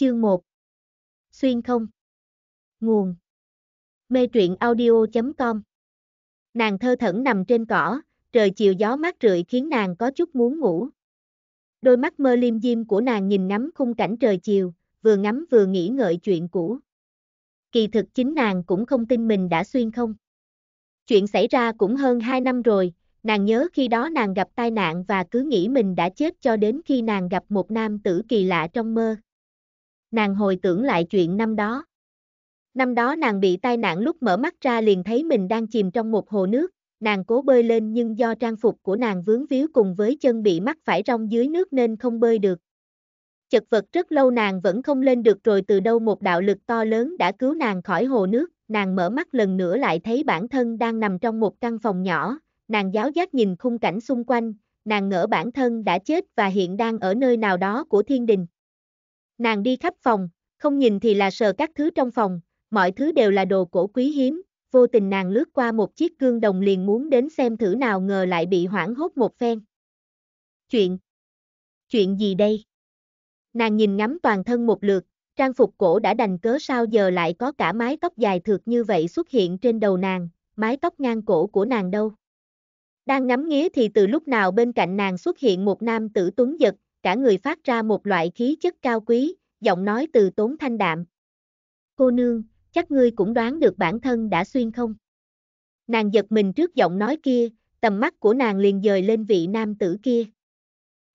Chương 1 Xuyên không Nguồn Mê truyện audio.com Nàng thơ thẩn nằm trên cỏ, trời chiều gió mát rượi khiến nàng có chút muốn ngủ. Đôi mắt mơ liêm diêm của nàng nhìn ngắm khung cảnh trời chiều, vừa ngắm vừa nghĩ ngợi chuyện cũ. Kỳ thực chính nàng cũng không tin mình đã xuyên không. Chuyện xảy ra cũng hơn 2 năm rồi, nàng nhớ khi đó nàng gặp tai nạn và cứ nghĩ mình đã chết cho đến khi nàng gặp một nam tử kỳ lạ trong mơ nàng hồi tưởng lại chuyện năm đó. Năm đó nàng bị tai nạn lúc mở mắt ra liền thấy mình đang chìm trong một hồ nước, nàng cố bơi lên nhưng do trang phục của nàng vướng víu cùng với chân bị mắc phải rong dưới nước nên không bơi được. Chật vật rất lâu nàng vẫn không lên được rồi từ đâu một đạo lực to lớn đã cứu nàng khỏi hồ nước, nàng mở mắt lần nữa lại thấy bản thân đang nằm trong một căn phòng nhỏ, nàng giáo giác nhìn khung cảnh xung quanh, nàng ngỡ bản thân đã chết và hiện đang ở nơi nào đó của thiên đình. Nàng đi khắp phòng, không nhìn thì là sờ các thứ trong phòng, mọi thứ đều là đồ cổ quý hiếm, vô tình nàng lướt qua một chiếc gương đồng liền muốn đến xem thử nào ngờ lại bị hoảng hốt một phen. Chuyện Chuyện gì đây? Nàng nhìn ngắm toàn thân một lượt, trang phục cổ đã đành cớ sao giờ lại có cả mái tóc dài thượt như vậy xuất hiện trên đầu nàng, mái tóc ngang cổ của nàng đâu. Đang ngắm nghía thì từ lúc nào bên cạnh nàng xuất hiện một nam tử tuấn giật, cả người phát ra một loại khí chất cao quý, giọng nói từ tốn thanh đạm. Cô nương, chắc ngươi cũng đoán được bản thân đã xuyên không? Nàng giật mình trước giọng nói kia, tầm mắt của nàng liền dời lên vị nam tử kia.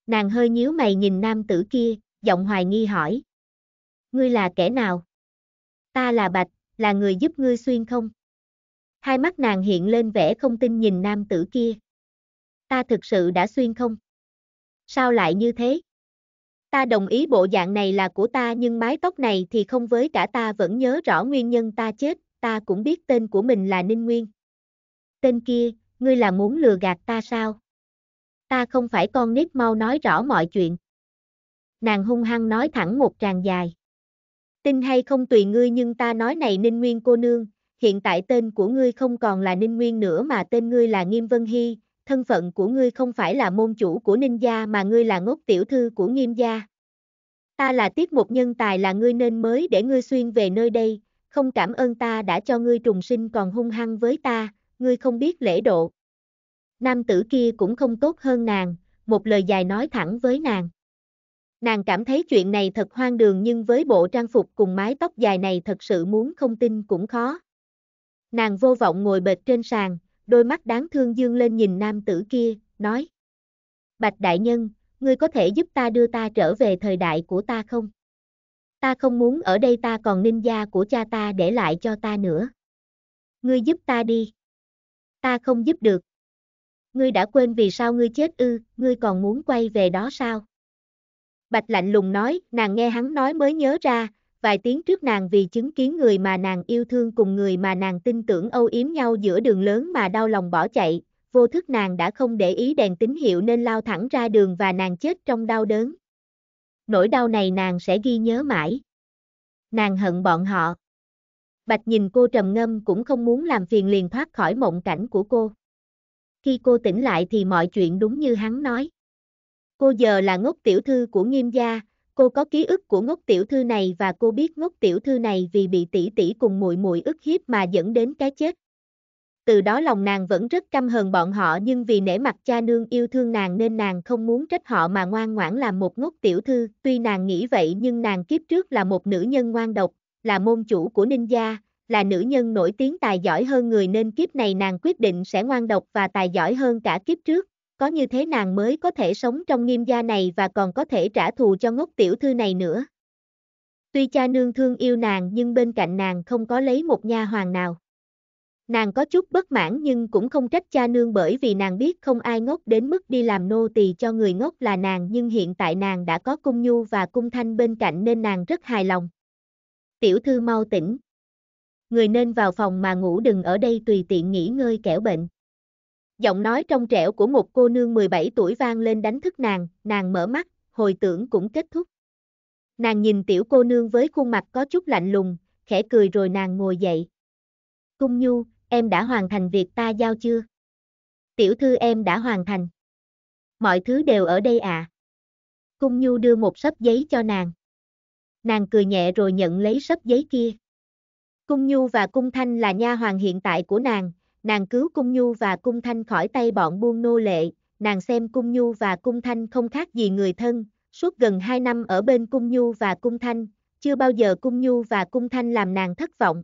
Nàng hơi nhíu mày nhìn nam tử kia, giọng hoài nghi hỏi. Ngươi là kẻ nào? Ta là Bạch, là người giúp ngươi xuyên không? Hai mắt nàng hiện lên vẻ không tin nhìn nam tử kia. Ta thực sự đã xuyên không? sao lại như thế? Ta đồng ý bộ dạng này là của ta nhưng mái tóc này thì không với cả ta vẫn nhớ rõ nguyên nhân ta chết, ta cũng biết tên của mình là Ninh Nguyên. Tên kia, ngươi là muốn lừa gạt ta sao? Ta không phải con nít mau nói rõ mọi chuyện. Nàng hung hăng nói thẳng một tràng dài. Tin hay không tùy ngươi nhưng ta nói này Ninh Nguyên cô nương, hiện tại tên của ngươi không còn là Ninh Nguyên nữa mà tên ngươi là Nghiêm Vân Hy, thân phận của ngươi không phải là môn chủ của ninh gia mà ngươi là ngốc tiểu thư của nghiêm gia. Ta là tiết một nhân tài là ngươi nên mới để ngươi xuyên về nơi đây, không cảm ơn ta đã cho ngươi trùng sinh còn hung hăng với ta, ngươi không biết lễ độ. Nam tử kia cũng không tốt hơn nàng, một lời dài nói thẳng với nàng. Nàng cảm thấy chuyện này thật hoang đường nhưng với bộ trang phục cùng mái tóc dài này thật sự muốn không tin cũng khó. Nàng vô vọng ngồi bệt trên sàn, đôi mắt đáng thương dương lên nhìn nam tử kia, nói. Bạch đại nhân, ngươi có thể giúp ta đưa ta trở về thời đại của ta không? Ta không muốn ở đây ta còn gia của cha ta để lại cho ta nữa. Ngươi giúp ta đi. Ta không giúp được. Ngươi đã quên vì sao ngươi chết ư, ngươi còn muốn quay về đó sao? Bạch lạnh lùng nói, nàng nghe hắn nói mới nhớ ra, vài tiếng trước nàng vì chứng kiến người mà nàng yêu thương cùng người mà nàng tin tưởng âu yếm nhau giữa đường lớn mà đau lòng bỏ chạy, vô thức nàng đã không để ý đèn tín hiệu nên lao thẳng ra đường và nàng chết trong đau đớn. Nỗi đau này nàng sẽ ghi nhớ mãi. Nàng hận bọn họ. Bạch nhìn cô trầm ngâm cũng không muốn làm phiền liền thoát khỏi mộng cảnh của cô. Khi cô tỉnh lại thì mọi chuyện đúng như hắn nói. Cô giờ là ngốc tiểu thư của nghiêm gia, Cô có ký ức của ngốc tiểu thư này và cô biết ngốc tiểu thư này vì bị tỷ tỷ cùng muội muội ức hiếp mà dẫn đến cái chết. Từ đó lòng nàng vẫn rất căm hờn bọn họ nhưng vì nể mặt cha nương yêu thương nàng nên nàng không muốn trách họ mà ngoan ngoãn làm một ngốc tiểu thư. Tuy nàng nghĩ vậy nhưng nàng kiếp trước là một nữ nhân ngoan độc, là môn chủ của ninh gia, là nữ nhân nổi tiếng tài giỏi hơn người nên kiếp này nàng quyết định sẽ ngoan độc và tài giỏi hơn cả kiếp trước có như thế nàng mới có thể sống trong nghiêm gia này và còn có thể trả thù cho ngốc tiểu thư này nữa. Tuy cha nương thương yêu nàng nhưng bên cạnh nàng không có lấy một nha hoàng nào. Nàng có chút bất mãn nhưng cũng không trách cha nương bởi vì nàng biết không ai ngốc đến mức đi làm nô tỳ cho người ngốc là nàng nhưng hiện tại nàng đã có cung nhu và cung thanh bên cạnh nên nàng rất hài lòng. Tiểu thư mau tỉnh. Người nên vào phòng mà ngủ đừng ở đây tùy tiện nghỉ ngơi kẻo bệnh. Giọng nói trong trẻo của một cô nương 17 tuổi vang lên đánh thức nàng, nàng mở mắt, hồi tưởng cũng kết thúc. Nàng nhìn tiểu cô nương với khuôn mặt có chút lạnh lùng, khẽ cười rồi nàng ngồi dậy. Cung Nhu, em đã hoàn thành việc ta giao chưa? Tiểu thư em đã hoàn thành. Mọi thứ đều ở đây À. Cung Nhu đưa một sấp giấy cho nàng. Nàng cười nhẹ rồi nhận lấy sấp giấy kia. Cung Nhu và Cung Thanh là nha hoàng hiện tại của nàng, nàng cứu cung nhu và cung thanh khỏi tay bọn buôn nô lệ, nàng xem cung nhu và cung thanh không khác gì người thân, suốt gần 2 năm ở bên cung nhu và cung thanh, chưa bao giờ cung nhu và cung thanh làm nàng thất vọng.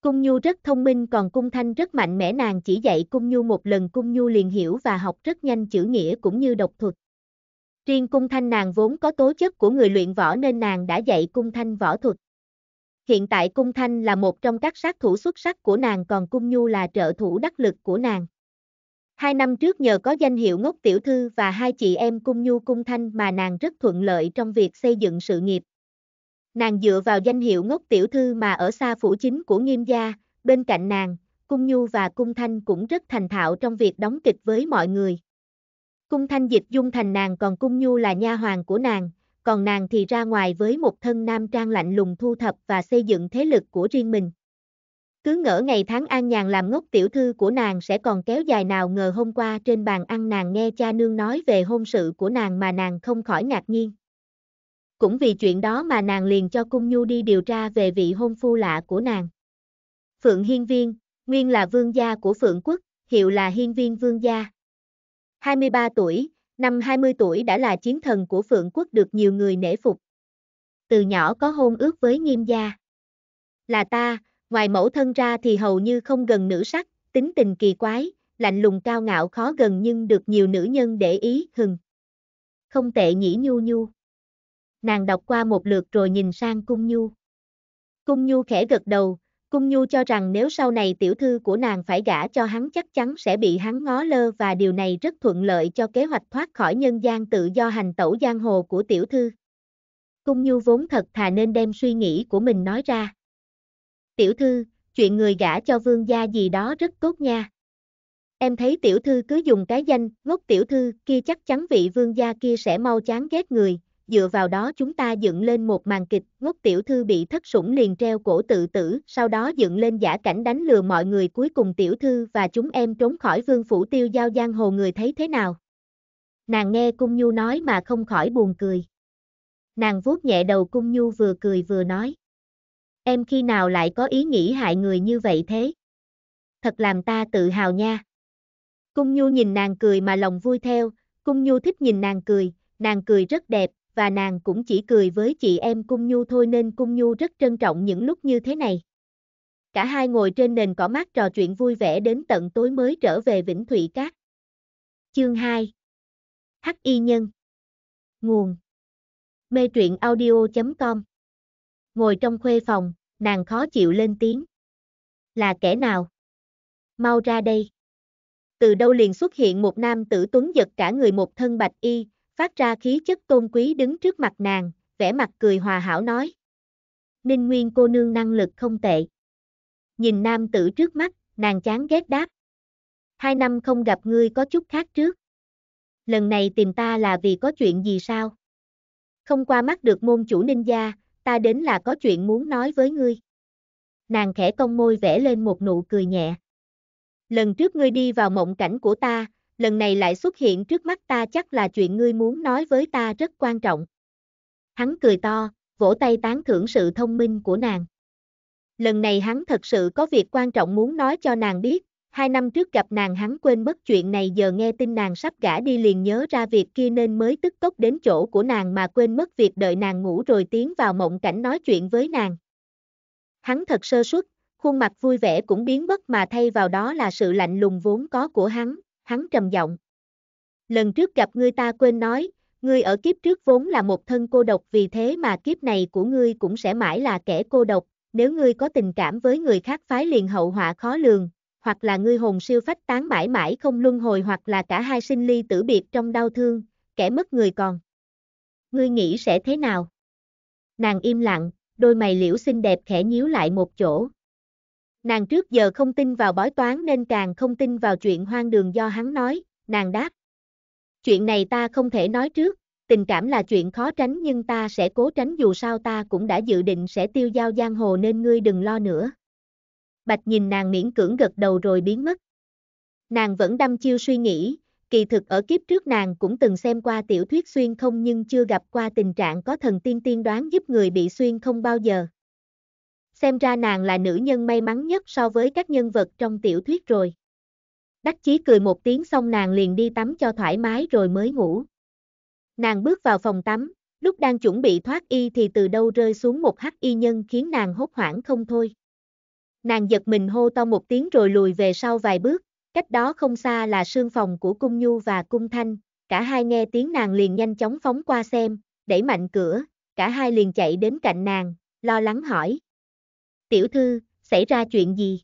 Cung nhu rất thông minh còn cung thanh rất mạnh mẽ nàng chỉ dạy cung nhu một lần cung nhu liền hiểu và học rất nhanh chữ nghĩa cũng như độc thuật. Riêng cung thanh nàng vốn có tố chất của người luyện võ nên nàng đã dạy cung thanh võ thuật. Hiện tại Cung Thanh là một trong các sát thủ xuất sắc của nàng còn Cung Nhu là trợ thủ đắc lực của nàng. Hai năm trước nhờ có danh hiệu ngốc tiểu thư và hai chị em Cung Nhu Cung Thanh mà nàng rất thuận lợi trong việc xây dựng sự nghiệp. Nàng dựa vào danh hiệu ngốc tiểu thư mà ở xa phủ chính của nghiêm gia, bên cạnh nàng, Cung Nhu và Cung Thanh cũng rất thành thạo trong việc đóng kịch với mọi người. Cung Thanh dịch dung thành nàng còn Cung Nhu là nha hoàng của nàng, còn nàng thì ra ngoài với một thân nam trang lạnh lùng thu thập và xây dựng thế lực của riêng mình. Cứ ngỡ ngày tháng an nhàn làm ngốc tiểu thư của nàng sẽ còn kéo dài nào ngờ hôm qua trên bàn ăn nàng nghe cha nương nói về hôn sự của nàng mà nàng không khỏi ngạc nhiên. Cũng vì chuyện đó mà nàng liền cho Cung Nhu đi điều tra về vị hôn phu lạ của nàng. Phượng Hiên Viên, nguyên là vương gia của Phượng Quốc, hiệu là Hiên Viên Vương gia. 23 tuổi, Năm 20 tuổi đã là chiến thần của Phượng Quốc được nhiều người nể phục. Từ nhỏ có hôn ước với nghiêm gia. Là ta, ngoài mẫu thân ra thì hầu như không gần nữ sắc, tính tình kỳ quái, lạnh lùng cao ngạo khó gần nhưng được nhiều nữ nhân để ý hừng. Không tệ nhỉ nhu nhu. Nàng đọc qua một lượt rồi nhìn sang cung nhu. Cung nhu khẽ gật đầu, Cung Nhu cho rằng nếu sau này tiểu thư của nàng phải gả cho hắn chắc chắn sẽ bị hắn ngó lơ và điều này rất thuận lợi cho kế hoạch thoát khỏi nhân gian tự do hành tẩu giang hồ của tiểu thư. Cung Nhu vốn thật thà nên đem suy nghĩ của mình nói ra. Tiểu thư, chuyện người gả cho vương gia gì đó rất tốt nha. Em thấy tiểu thư cứ dùng cái danh, ngốc tiểu thư, kia chắc chắn vị vương gia kia sẽ mau chán ghét người, dựa vào đó chúng ta dựng lên một màn kịch, ngốc tiểu thư bị thất sủng liền treo cổ tự tử, sau đó dựng lên giả cảnh đánh lừa mọi người cuối cùng tiểu thư và chúng em trốn khỏi vương phủ tiêu giao giang hồ người thấy thế nào. Nàng nghe cung nhu nói mà không khỏi buồn cười. Nàng vuốt nhẹ đầu cung nhu vừa cười vừa nói. Em khi nào lại có ý nghĩ hại người như vậy thế? Thật làm ta tự hào nha. Cung nhu nhìn nàng cười mà lòng vui theo, cung nhu thích nhìn nàng cười, nàng cười rất đẹp, và nàng cũng chỉ cười với chị em Cung Nhu thôi nên Cung Nhu rất trân trọng những lúc như thế này. Cả hai ngồi trên nền cỏ mát trò chuyện vui vẻ đến tận tối mới trở về Vĩnh Thụy Cát. Chương 2 Hắc Y Nhân Nguồn Mê truyện audio.com Ngồi trong khuê phòng, nàng khó chịu lên tiếng. Là kẻ nào? Mau ra đây. Từ đâu liền xuất hiện một nam tử tuấn giật cả người một thân bạch y, phát ra khí chất tôn quý đứng trước mặt nàng, vẻ mặt cười hòa hảo nói. Ninh Nguyên cô nương năng lực không tệ. Nhìn nam tử trước mắt, nàng chán ghét đáp. Hai năm không gặp ngươi có chút khác trước. Lần này tìm ta là vì có chuyện gì sao? Không qua mắt được môn chủ ninh gia, ta đến là có chuyện muốn nói với ngươi. Nàng khẽ cong môi vẽ lên một nụ cười nhẹ. Lần trước ngươi đi vào mộng cảnh của ta, lần này lại xuất hiện trước mắt ta chắc là chuyện ngươi muốn nói với ta rất quan trọng. Hắn cười to, vỗ tay tán thưởng sự thông minh của nàng. Lần này hắn thật sự có việc quan trọng muốn nói cho nàng biết, hai năm trước gặp nàng hắn quên mất chuyện này giờ nghe tin nàng sắp gả đi liền nhớ ra việc kia nên mới tức tốc đến chỗ của nàng mà quên mất việc đợi nàng ngủ rồi tiến vào mộng cảnh nói chuyện với nàng. Hắn thật sơ suất, khuôn mặt vui vẻ cũng biến mất mà thay vào đó là sự lạnh lùng vốn có của hắn, hắn trầm giọng. Lần trước gặp ngươi ta quên nói, ngươi ở kiếp trước vốn là một thân cô độc vì thế mà kiếp này của ngươi cũng sẽ mãi là kẻ cô độc, nếu ngươi có tình cảm với người khác phái liền hậu họa khó lường, hoặc là ngươi hồn siêu phách tán mãi mãi không luân hồi hoặc là cả hai sinh ly tử biệt trong đau thương, kẻ mất người còn. Ngươi nghĩ sẽ thế nào? Nàng im lặng, đôi mày liễu xinh đẹp khẽ nhíu lại một chỗ. Nàng trước giờ không tin vào bói toán nên càng không tin vào chuyện hoang đường do hắn nói, nàng đáp. Chuyện này ta không thể nói trước, tình cảm là chuyện khó tránh nhưng ta sẽ cố tránh dù sao ta cũng đã dự định sẽ tiêu giao giang hồ nên ngươi đừng lo nữa. Bạch nhìn nàng miễn cưỡng gật đầu rồi biến mất. Nàng vẫn đăm chiêu suy nghĩ, kỳ thực ở kiếp trước nàng cũng từng xem qua tiểu thuyết xuyên không nhưng chưa gặp qua tình trạng có thần tiên tiên đoán giúp người bị xuyên không bao giờ xem ra nàng là nữ nhân may mắn nhất so với các nhân vật trong tiểu thuyết rồi. Đắc chí cười một tiếng xong nàng liền đi tắm cho thoải mái rồi mới ngủ. Nàng bước vào phòng tắm, lúc đang chuẩn bị thoát y thì từ đâu rơi xuống một hắc y nhân khiến nàng hốt hoảng không thôi. Nàng giật mình hô to một tiếng rồi lùi về sau vài bước, cách đó không xa là sương phòng của cung nhu và cung thanh, cả hai nghe tiếng nàng liền nhanh chóng phóng qua xem, đẩy mạnh cửa, cả hai liền chạy đến cạnh nàng, lo lắng hỏi, tiểu thư, xảy ra chuyện gì?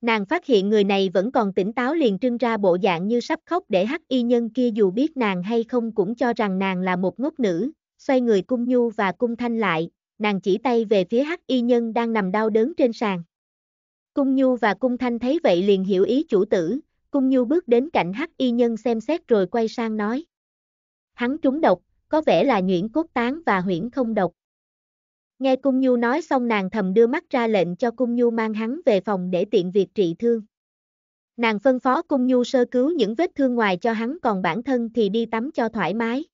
Nàng phát hiện người này vẫn còn tỉnh táo liền trưng ra bộ dạng như sắp khóc để hắc y nhân kia dù biết nàng hay không cũng cho rằng nàng là một ngốc nữ, xoay người cung nhu và cung thanh lại, nàng chỉ tay về phía hắc y nhân đang nằm đau đớn trên sàn. Cung nhu và cung thanh thấy vậy liền hiểu ý chủ tử, cung nhu bước đến cạnh hắc y nhân xem xét rồi quay sang nói. Hắn trúng độc, có vẻ là nhuyễn cốt tán và huyễn không độc. Nghe Cung Nhu nói xong nàng thầm đưa mắt ra lệnh cho Cung Nhu mang hắn về phòng để tiện việc trị thương. Nàng phân phó Cung Nhu sơ cứu những vết thương ngoài cho hắn còn bản thân thì đi tắm cho thoải mái.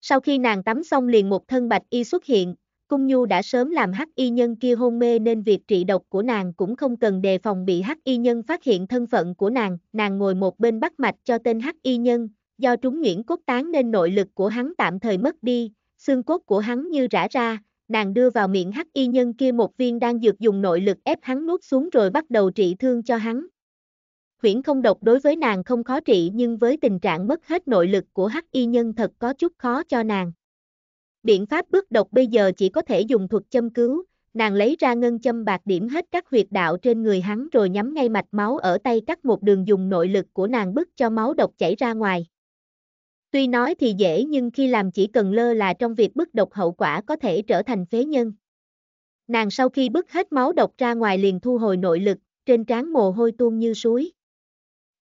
Sau khi nàng tắm xong liền một thân bạch y xuất hiện, Cung Nhu đã sớm làm hắc y nhân kia hôn mê nên việc trị độc của nàng cũng không cần đề phòng bị hắc y nhân phát hiện thân phận của nàng, nàng ngồi một bên bắt mạch cho tên hắc y nhân, do trúng nhuyễn cốt tán nên nội lực của hắn tạm thời mất đi, xương cốt của hắn như rã ra, nàng đưa vào miệng hắc y nhân kia một viên đang dược dùng nội lực ép hắn nuốt xuống rồi bắt đầu trị thương cho hắn. Huyễn không độc đối với nàng không khó trị nhưng với tình trạng mất hết nội lực của hắc y nhân thật có chút khó cho nàng. Biện pháp bước độc bây giờ chỉ có thể dùng thuật châm cứu, nàng lấy ra ngân châm bạc điểm hết các huyệt đạo trên người hắn rồi nhắm ngay mạch máu ở tay cắt một đường dùng nội lực của nàng bức cho máu độc chảy ra ngoài. Tuy nói thì dễ nhưng khi làm chỉ cần lơ là trong việc bức độc hậu quả có thể trở thành phế nhân. Nàng sau khi bức hết máu độc ra ngoài liền thu hồi nội lực, trên trán mồ hôi tuôn như suối.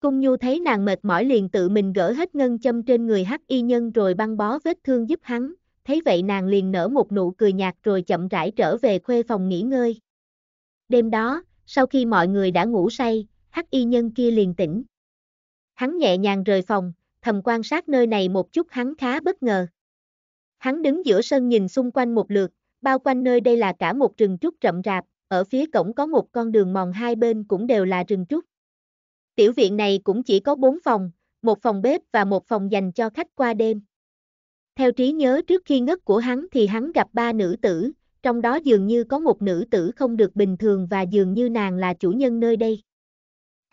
Cung Nhu thấy nàng mệt mỏi liền tự mình gỡ hết ngân châm trên người hắc y nhân rồi băng bó vết thương giúp hắn, thấy vậy nàng liền nở một nụ cười nhạt rồi chậm rãi trở về khuê phòng nghỉ ngơi. Đêm đó, sau khi mọi người đã ngủ say, hắc y nhân kia liền tỉnh. Hắn nhẹ nhàng rời phòng, thầm quan sát nơi này một chút hắn khá bất ngờ. Hắn đứng giữa sân nhìn xung quanh một lượt, bao quanh nơi đây là cả một rừng trúc rậm rạp, ở phía cổng có một con đường mòn hai bên cũng đều là rừng trúc. Tiểu viện này cũng chỉ có bốn phòng, một phòng bếp và một phòng dành cho khách qua đêm. Theo trí nhớ trước khi ngất của hắn thì hắn gặp ba nữ tử, trong đó dường như có một nữ tử không được bình thường và dường như nàng là chủ nhân nơi đây.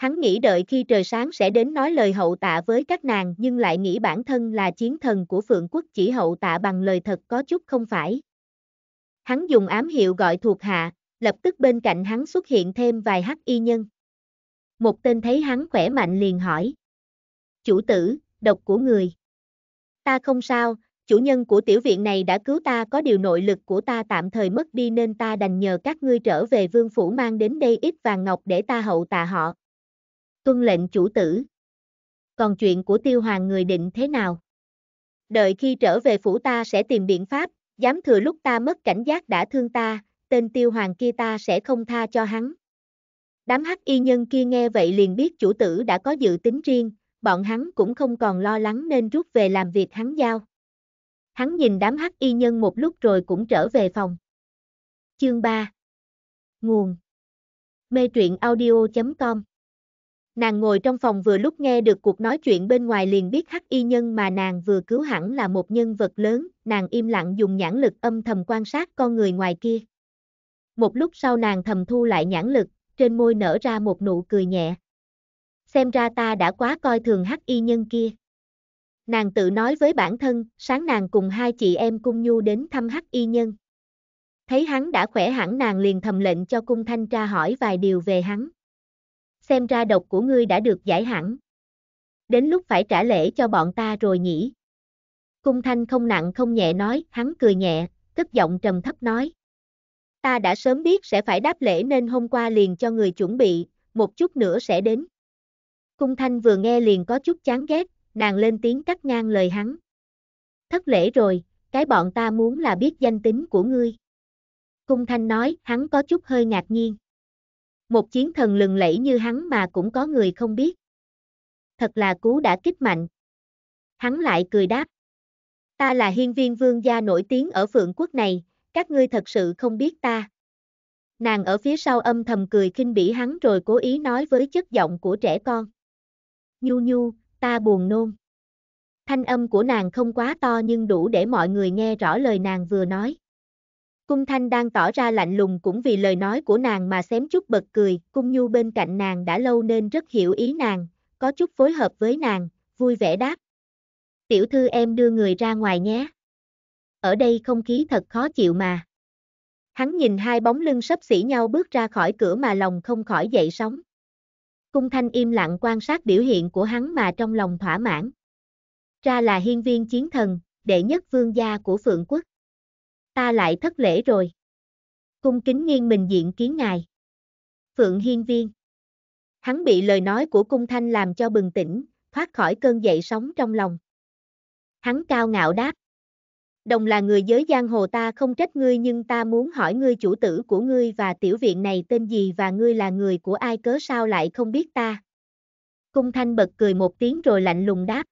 Hắn nghĩ đợi khi trời sáng sẽ đến nói lời hậu tạ với các nàng nhưng lại nghĩ bản thân là chiến thần của Phượng Quốc chỉ hậu tạ bằng lời thật có chút không phải. Hắn dùng ám hiệu gọi thuộc hạ, lập tức bên cạnh hắn xuất hiện thêm vài hắc y nhân. Một tên thấy hắn khỏe mạnh liền hỏi. Chủ tử, độc của người. Ta không sao, chủ nhân của tiểu viện này đã cứu ta có điều nội lực của ta tạm thời mất đi nên ta đành nhờ các ngươi trở về vương phủ mang đến đây ít vàng ngọc để ta hậu tạ họ, tuân lệnh chủ tử. Còn chuyện của tiêu hoàng người định thế nào? Đợi khi trở về phủ ta sẽ tìm biện pháp, dám thừa lúc ta mất cảnh giác đã thương ta, tên tiêu hoàng kia ta sẽ không tha cho hắn. Đám hắc y nhân kia nghe vậy liền biết chủ tử đã có dự tính riêng, bọn hắn cũng không còn lo lắng nên rút về làm việc hắn giao. Hắn nhìn đám hắc y nhân một lúc rồi cũng trở về phòng. Chương 3 Nguồn Mê truyện audio.com Nàng ngồi trong phòng vừa lúc nghe được cuộc nói chuyện bên ngoài liền biết hắc y nhân mà nàng vừa cứu hẳn là một nhân vật lớn, nàng im lặng dùng nhãn lực âm thầm quan sát con người ngoài kia. Một lúc sau nàng thầm thu lại nhãn lực, trên môi nở ra một nụ cười nhẹ. Xem ra ta đã quá coi thường hắc y nhân kia. Nàng tự nói với bản thân, sáng nàng cùng hai chị em cung nhu đến thăm hắc y nhân. Thấy hắn đã khỏe hẳn nàng liền thầm lệnh cho cung thanh tra hỏi vài điều về hắn xem ra độc của ngươi đã được giải hẳn. Đến lúc phải trả lễ cho bọn ta rồi nhỉ. Cung thanh không nặng không nhẹ nói, hắn cười nhẹ, cất giọng trầm thấp nói. Ta đã sớm biết sẽ phải đáp lễ nên hôm qua liền cho người chuẩn bị, một chút nữa sẽ đến. Cung thanh vừa nghe liền có chút chán ghét, nàng lên tiếng cắt ngang lời hắn. Thất lễ rồi, cái bọn ta muốn là biết danh tính của ngươi. Cung thanh nói, hắn có chút hơi ngạc nhiên một chiến thần lừng lẫy như hắn mà cũng có người không biết. Thật là cú đã kích mạnh. Hắn lại cười đáp. Ta là hiên viên vương gia nổi tiếng ở phượng quốc này, các ngươi thật sự không biết ta. Nàng ở phía sau âm thầm cười khinh bỉ hắn rồi cố ý nói với chất giọng của trẻ con. Nhu nhu, ta buồn nôn. Thanh âm của nàng không quá to nhưng đủ để mọi người nghe rõ lời nàng vừa nói. Cung Thanh đang tỏ ra lạnh lùng cũng vì lời nói của nàng mà xém chút bật cười, Cung Nhu bên cạnh nàng đã lâu nên rất hiểu ý nàng, có chút phối hợp với nàng, vui vẻ đáp. Tiểu thư em đưa người ra ngoài nhé. Ở đây không khí thật khó chịu mà. Hắn nhìn hai bóng lưng sấp xỉ nhau bước ra khỏi cửa mà lòng không khỏi dậy sóng. Cung Thanh im lặng quan sát biểu hiện của hắn mà trong lòng thỏa mãn. Ra là hiên viên chiến thần, đệ nhất vương gia của Phượng Quốc ta lại thất lễ rồi. Cung kính nghiêng mình diện kiến ngài. Phượng Hiên Viên. Hắn bị lời nói của cung thanh làm cho bừng tỉnh, thoát khỏi cơn dậy sóng trong lòng. Hắn cao ngạo đáp. Đồng là người giới giang hồ ta không trách ngươi nhưng ta muốn hỏi ngươi chủ tử của ngươi và tiểu viện này tên gì và ngươi là người của ai cớ sao lại không biết ta. Cung thanh bật cười một tiếng rồi lạnh lùng đáp.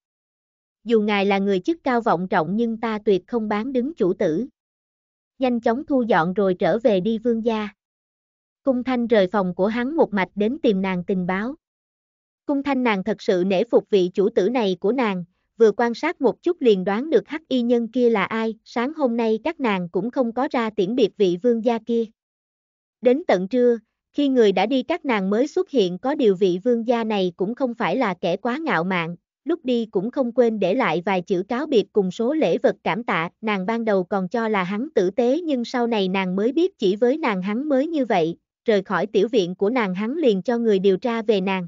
Dù ngài là người chức cao vọng trọng nhưng ta tuyệt không bán đứng chủ tử nhanh chóng thu dọn rồi trở về đi vương gia. Cung thanh rời phòng của hắn một mạch đến tìm nàng tình báo. Cung thanh nàng thật sự nể phục vị chủ tử này của nàng, vừa quan sát một chút liền đoán được hắc y nhân kia là ai, sáng hôm nay các nàng cũng không có ra tiễn biệt vị vương gia kia. Đến tận trưa, khi người đã đi các nàng mới xuất hiện có điều vị vương gia này cũng không phải là kẻ quá ngạo mạn, lúc đi cũng không quên để lại vài chữ cáo biệt cùng số lễ vật cảm tạ, nàng ban đầu còn cho là hắn tử tế nhưng sau này nàng mới biết chỉ với nàng hắn mới như vậy, rời khỏi tiểu viện của nàng hắn liền cho người điều tra về nàng.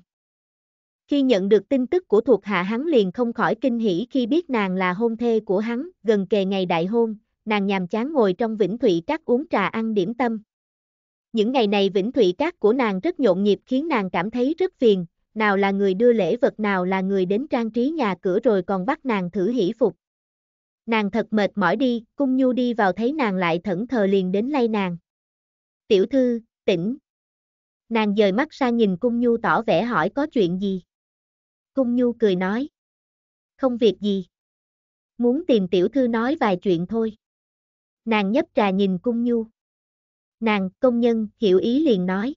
Khi nhận được tin tức của thuộc hạ hắn liền không khỏi kinh hỉ khi biết nàng là hôn thê của hắn, gần kề ngày đại hôn, nàng nhàm chán ngồi trong vĩnh thụy các uống trà ăn điểm tâm. Những ngày này vĩnh thụy các của nàng rất nhộn nhịp khiến nàng cảm thấy rất phiền, nào là người đưa lễ vật nào là người đến trang trí nhà cửa rồi còn bắt nàng thử hỷ phục. Nàng thật mệt mỏi đi, cung nhu đi vào thấy nàng lại thẫn thờ liền đến lay nàng. Tiểu thư, tỉnh. Nàng dời mắt sang nhìn cung nhu tỏ vẻ hỏi có chuyện gì. Cung nhu cười nói. Không việc gì. Muốn tìm tiểu thư nói vài chuyện thôi. Nàng nhấp trà nhìn cung nhu. Nàng, công nhân, hiểu ý liền nói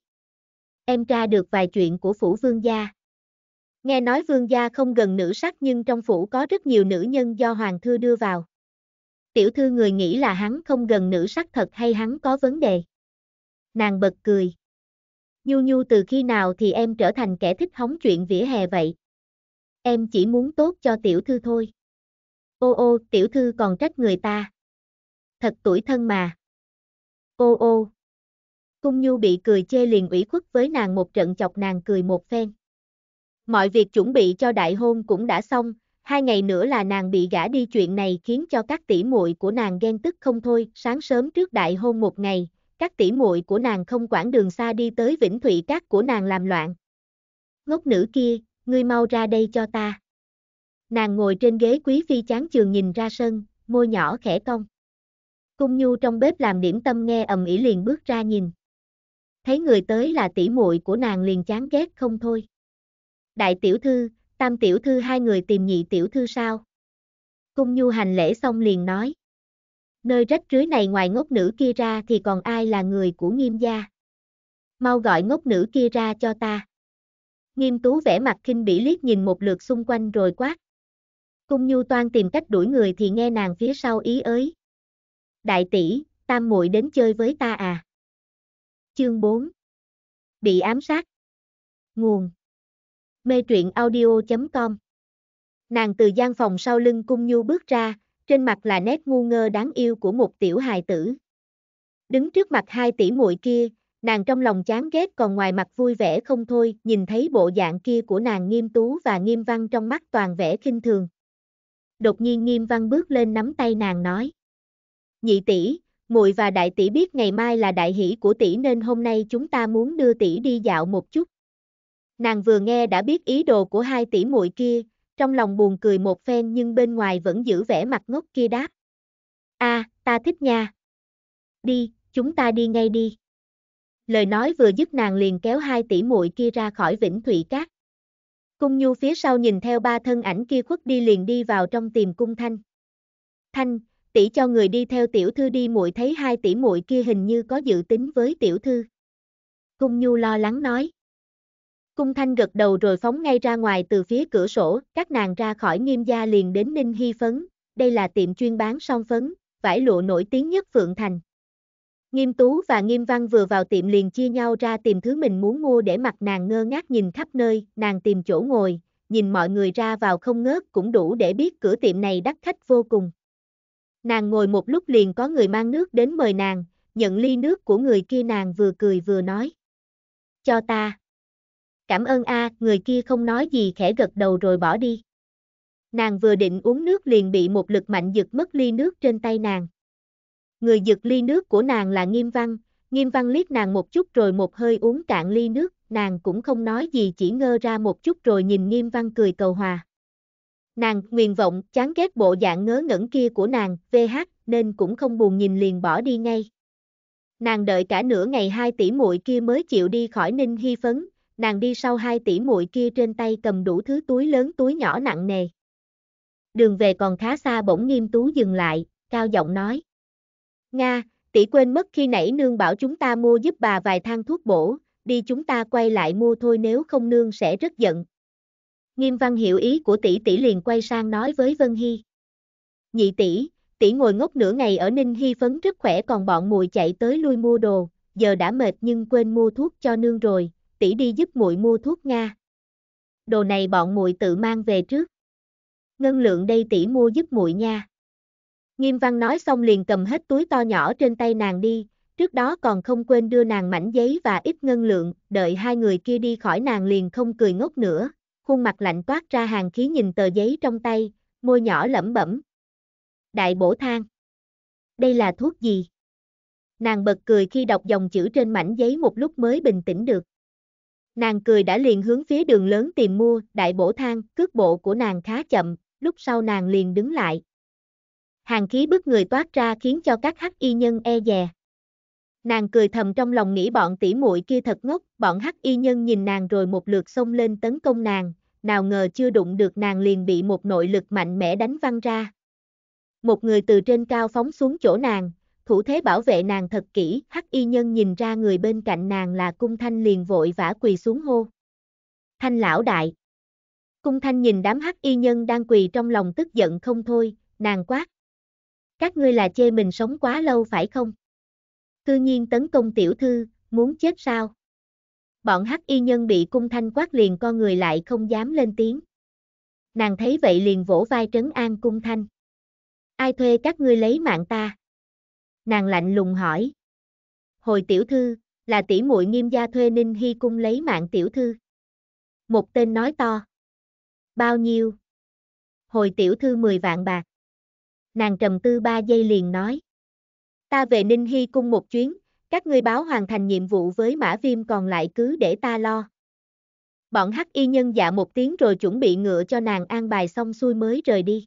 em tra được vài chuyện của phủ vương gia. Nghe nói vương gia không gần nữ sắc nhưng trong phủ có rất nhiều nữ nhân do hoàng thư đưa vào. Tiểu thư người nghĩ là hắn không gần nữ sắc thật hay hắn có vấn đề. Nàng bật cười. Nhu nhu từ khi nào thì em trở thành kẻ thích hóng chuyện vỉa hè vậy? Em chỉ muốn tốt cho tiểu thư thôi. Ô ô, tiểu thư còn trách người ta. Thật tuổi thân mà. Ô ô. Cung Nhu bị cười chê liền ủy khuất với nàng một trận chọc nàng cười một phen. Mọi việc chuẩn bị cho đại hôn cũng đã xong, hai ngày nữa là nàng bị gả đi chuyện này khiến cho các tỷ muội của nàng ghen tức không thôi, sáng sớm trước đại hôn một ngày, các tỷ muội của nàng không quản đường xa đi tới Vĩnh Thụy Các của nàng làm loạn. Ngốc nữ kia, ngươi mau ra đây cho ta. Nàng ngồi trên ghế quý phi chán trường nhìn ra sân, môi nhỏ khẽ cong. Cung Nhu trong bếp làm điểm tâm nghe ầm ĩ liền bước ra nhìn thấy người tới là tỷ muội của nàng liền chán ghét không thôi. Đại tiểu thư, tam tiểu thư hai người tìm nhị tiểu thư sao? Cung nhu hành lễ xong liền nói. Nơi rách rưới này ngoài ngốc nữ kia ra thì còn ai là người của nghiêm gia? Mau gọi ngốc nữ kia ra cho ta. Nghiêm tú vẻ mặt kinh bỉ liếc nhìn một lượt xung quanh rồi quát. Cung nhu toan tìm cách đuổi người thì nghe nàng phía sau ý ới. Đại tỷ, tam muội đến chơi với ta à? Chương 4 Bị ám sát Nguồn Mê truyện audio.com Nàng từ gian phòng sau lưng cung nhu bước ra, trên mặt là nét ngu ngơ đáng yêu của một tiểu hài tử. Đứng trước mặt hai tỷ muội kia, nàng trong lòng chán ghét còn ngoài mặt vui vẻ không thôi, nhìn thấy bộ dạng kia của nàng nghiêm tú và nghiêm văn trong mắt toàn vẻ khinh thường. Đột nhiên nghiêm văn bước lên nắm tay nàng nói. Nhị tỷ, muội và đại tỷ biết ngày mai là đại hỷ của tỷ nên hôm nay chúng ta muốn đưa tỷ đi dạo một chút. Nàng vừa nghe đã biết ý đồ của hai tỷ muội kia, trong lòng buồn cười một phen nhưng bên ngoài vẫn giữ vẻ mặt ngốc kia đáp. A, à, ta thích nha. Đi, chúng ta đi ngay đi. Lời nói vừa dứt nàng liền kéo hai tỷ muội kia ra khỏi Vĩnh Thụy Cát. Cung Nhu phía sau nhìn theo ba thân ảnh kia khuất đi liền đi vào trong tìm cung Thanh. Thanh, tỷ cho người đi theo tiểu thư đi muội thấy hai tỷ muội kia hình như có dự tính với tiểu thư. Cung Nhu lo lắng nói. Cung Thanh gật đầu rồi phóng ngay ra ngoài từ phía cửa sổ, các nàng ra khỏi nghiêm gia liền đến Ninh Hy Phấn, đây là tiệm chuyên bán song phấn, vải lụa nổi tiếng nhất Phượng Thành. Nghiêm Tú và Nghiêm Văn vừa vào tiệm liền chia nhau ra tìm thứ mình muốn mua để mặt nàng ngơ ngác nhìn khắp nơi, nàng tìm chỗ ngồi, nhìn mọi người ra vào không ngớt cũng đủ để biết cửa tiệm này đắt khách vô cùng. Nàng ngồi một lúc liền có người mang nước đến mời nàng, nhận ly nước của người kia nàng vừa cười vừa nói. Cho ta. Cảm ơn a, người kia không nói gì khẽ gật đầu rồi bỏ đi. Nàng vừa định uống nước liền bị một lực mạnh giật mất ly nước trên tay nàng. Người giật ly nước của nàng là Nghiêm Văn, Nghiêm Văn liếc nàng một chút rồi một hơi uống cạn ly nước, nàng cũng không nói gì chỉ ngơ ra một chút rồi nhìn Nghiêm Văn cười cầu hòa. Nàng, nguyện vọng, chán ghét bộ dạng ngớ ngẩn kia của nàng, VH, nên cũng không buồn nhìn liền bỏ đi ngay. Nàng đợi cả nửa ngày hai tỷ muội kia mới chịu đi khỏi ninh hy phấn, nàng đi sau hai tỷ muội kia trên tay cầm đủ thứ túi lớn túi nhỏ nặng nề. Đường về còn khá xa bỗng nghiêm tú dừng lại, cao giọng nói. Nga, tỷ quên mất khi nãy nương bảo chúng ta mua giúp bà vài thang thuốc bổ, đi chúng ta quay lại mua thôi nếu không nương sẽ rất giận, Nghiêm văn hiểu ý của tỷ tỷ liền quay sang nói với Vân Hy. Nhị tỷ, tỷ ngồi ngốc nửa ngày ở Ninh Hy phấn rất khỏe còn bọn mùi chạy tới lui mua đồ, giờ đã mệt nhưng quên mua thuốc cho nương rồi, tỷ đi giúp muội mua thuốc nha. Đồ này bọn muội tự mang về trước. Ngân lượng đây tỷ mua giúp muội nha. Nghiêm văn nói xong liền cầm hết túi to nhỏ trên tay nàng đi, trước đó còn không quên đưa nàng mảnh giấy và ít ngân lượng, đợi hai người kia đi khỏi nàng liền không cười ngốc nữa, khuôn mặt lạnh toát ra hàng khí nhìn tờ giấy trong tay, môi nhỏ lẩm bẩm. Đại bổ thang. Đây là thuốc gì? Nàng bật cười khi đọc dòng chữ trên mảnh giấy một lúc mới bình tĩnh được. Nàng cười đã liền hướng phía đường lớn tìm mua, đại bổ thang, cước bộ của nàng khá chậm, lúc sau nàng liền đứng lại. Hàng khí bức người toát ra khiến cho các hắc y nhân e dè. Nàng cười thầm trong lòng nghĩ bọn tỉ muội kia thật ngốc, bọn hắc y nhân nhìn nàng rồi một lượt xông lên tấn công nàng, nào ngờ chưa đụng được nàng liền bị một nội lực mạnh mẽ đánh văng ra. Một người từ trên cao phóng xuống chỗ nàng, thủ thế bảo vệ nàng thật kỹ, hắc y nhân nhìn ra người bên cạnh nàng là cung thanh liền vội vã quỳ xuống hô. Thanh lão đại. Cung thanh nhìn đám hắc y nhân đang quỳ trong lòng tức giận không thôi, nàng quát. Các ngươi là chê mình sống quá lâu phải không? Cư nhiên tấn công tiểu thư, muốn chết sao? bọn hắc y nhân bị cung thanh quát liền co người lại không dám lên tiếng. Nàng thấy vậy liền vỗ vai trấn an cung thanh. Ai thuê các ngươi lấy mạng ta? Nàng lạnh lùng hỏi. Hồi tiểu thư, là tỷ muội nghiêm gia thuê ninh hy cung lấy mạng tiểu thư. Một tên nói to. Bao nhiêu? Hồi tiểu thư 10 vạn bạc. Nàng trầm tư 3 giây liền nói. Ta về ninh hy cung một chuyến, các ngươi báo hoàn thành nhiệm vụ với mã viêm còn lại cứ để ta lo. Bọn hắc y nhân dạ một tiếng rồi chuẩn bị ngựa cho nàng an bài xong xuôi mới rời đi.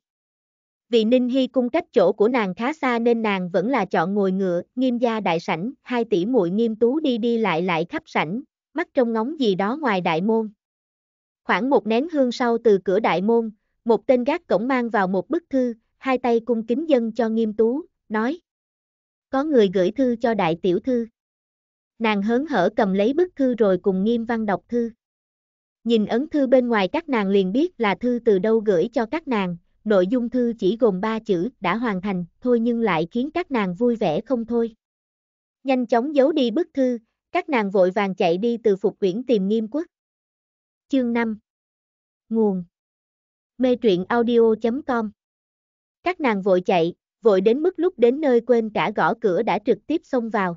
Vì Ninh Hy cung cách chỗ của nàng khá xa nên nàng vẫn là chọn ngồi ngựa, nghiêm gia đại sảnh, hai tỷ muội nghiêm tú đi đi lại lại khắp sảnh, mắt trong ngóng gì đó ngoài đại môn. Khoảng một nén hương sau từ cửa đại môn, một tên gác cổng mang vào một bức thư, hai tay cung kính dân cho nghiêm tú, nói có người gửi thư cho đại tiểu thư. Nàng hớn hở cầm lấy bức thư rồi cùng nghiêm văn đọc thư. Nhìn ấn thư bên ngoài các nàng liền biết là thư từ đâu gửi cho các nàng, nội dung thư chỉ gồm ba chữ đã hoàn thành, thôi nhưng lại khiến các nàng vui vẻ không thôi. Nhanh chóng giấu đi bức thư, các nàng vội vàng chạy đi từ phục quyển tìm nghiêm quốc. Chương 5 Nguồn Mê truyện audio.com Các nàng vội chạy, vội đến mức lúc đến nơi quên cả gõ cửa đã trực tiếp xông vào.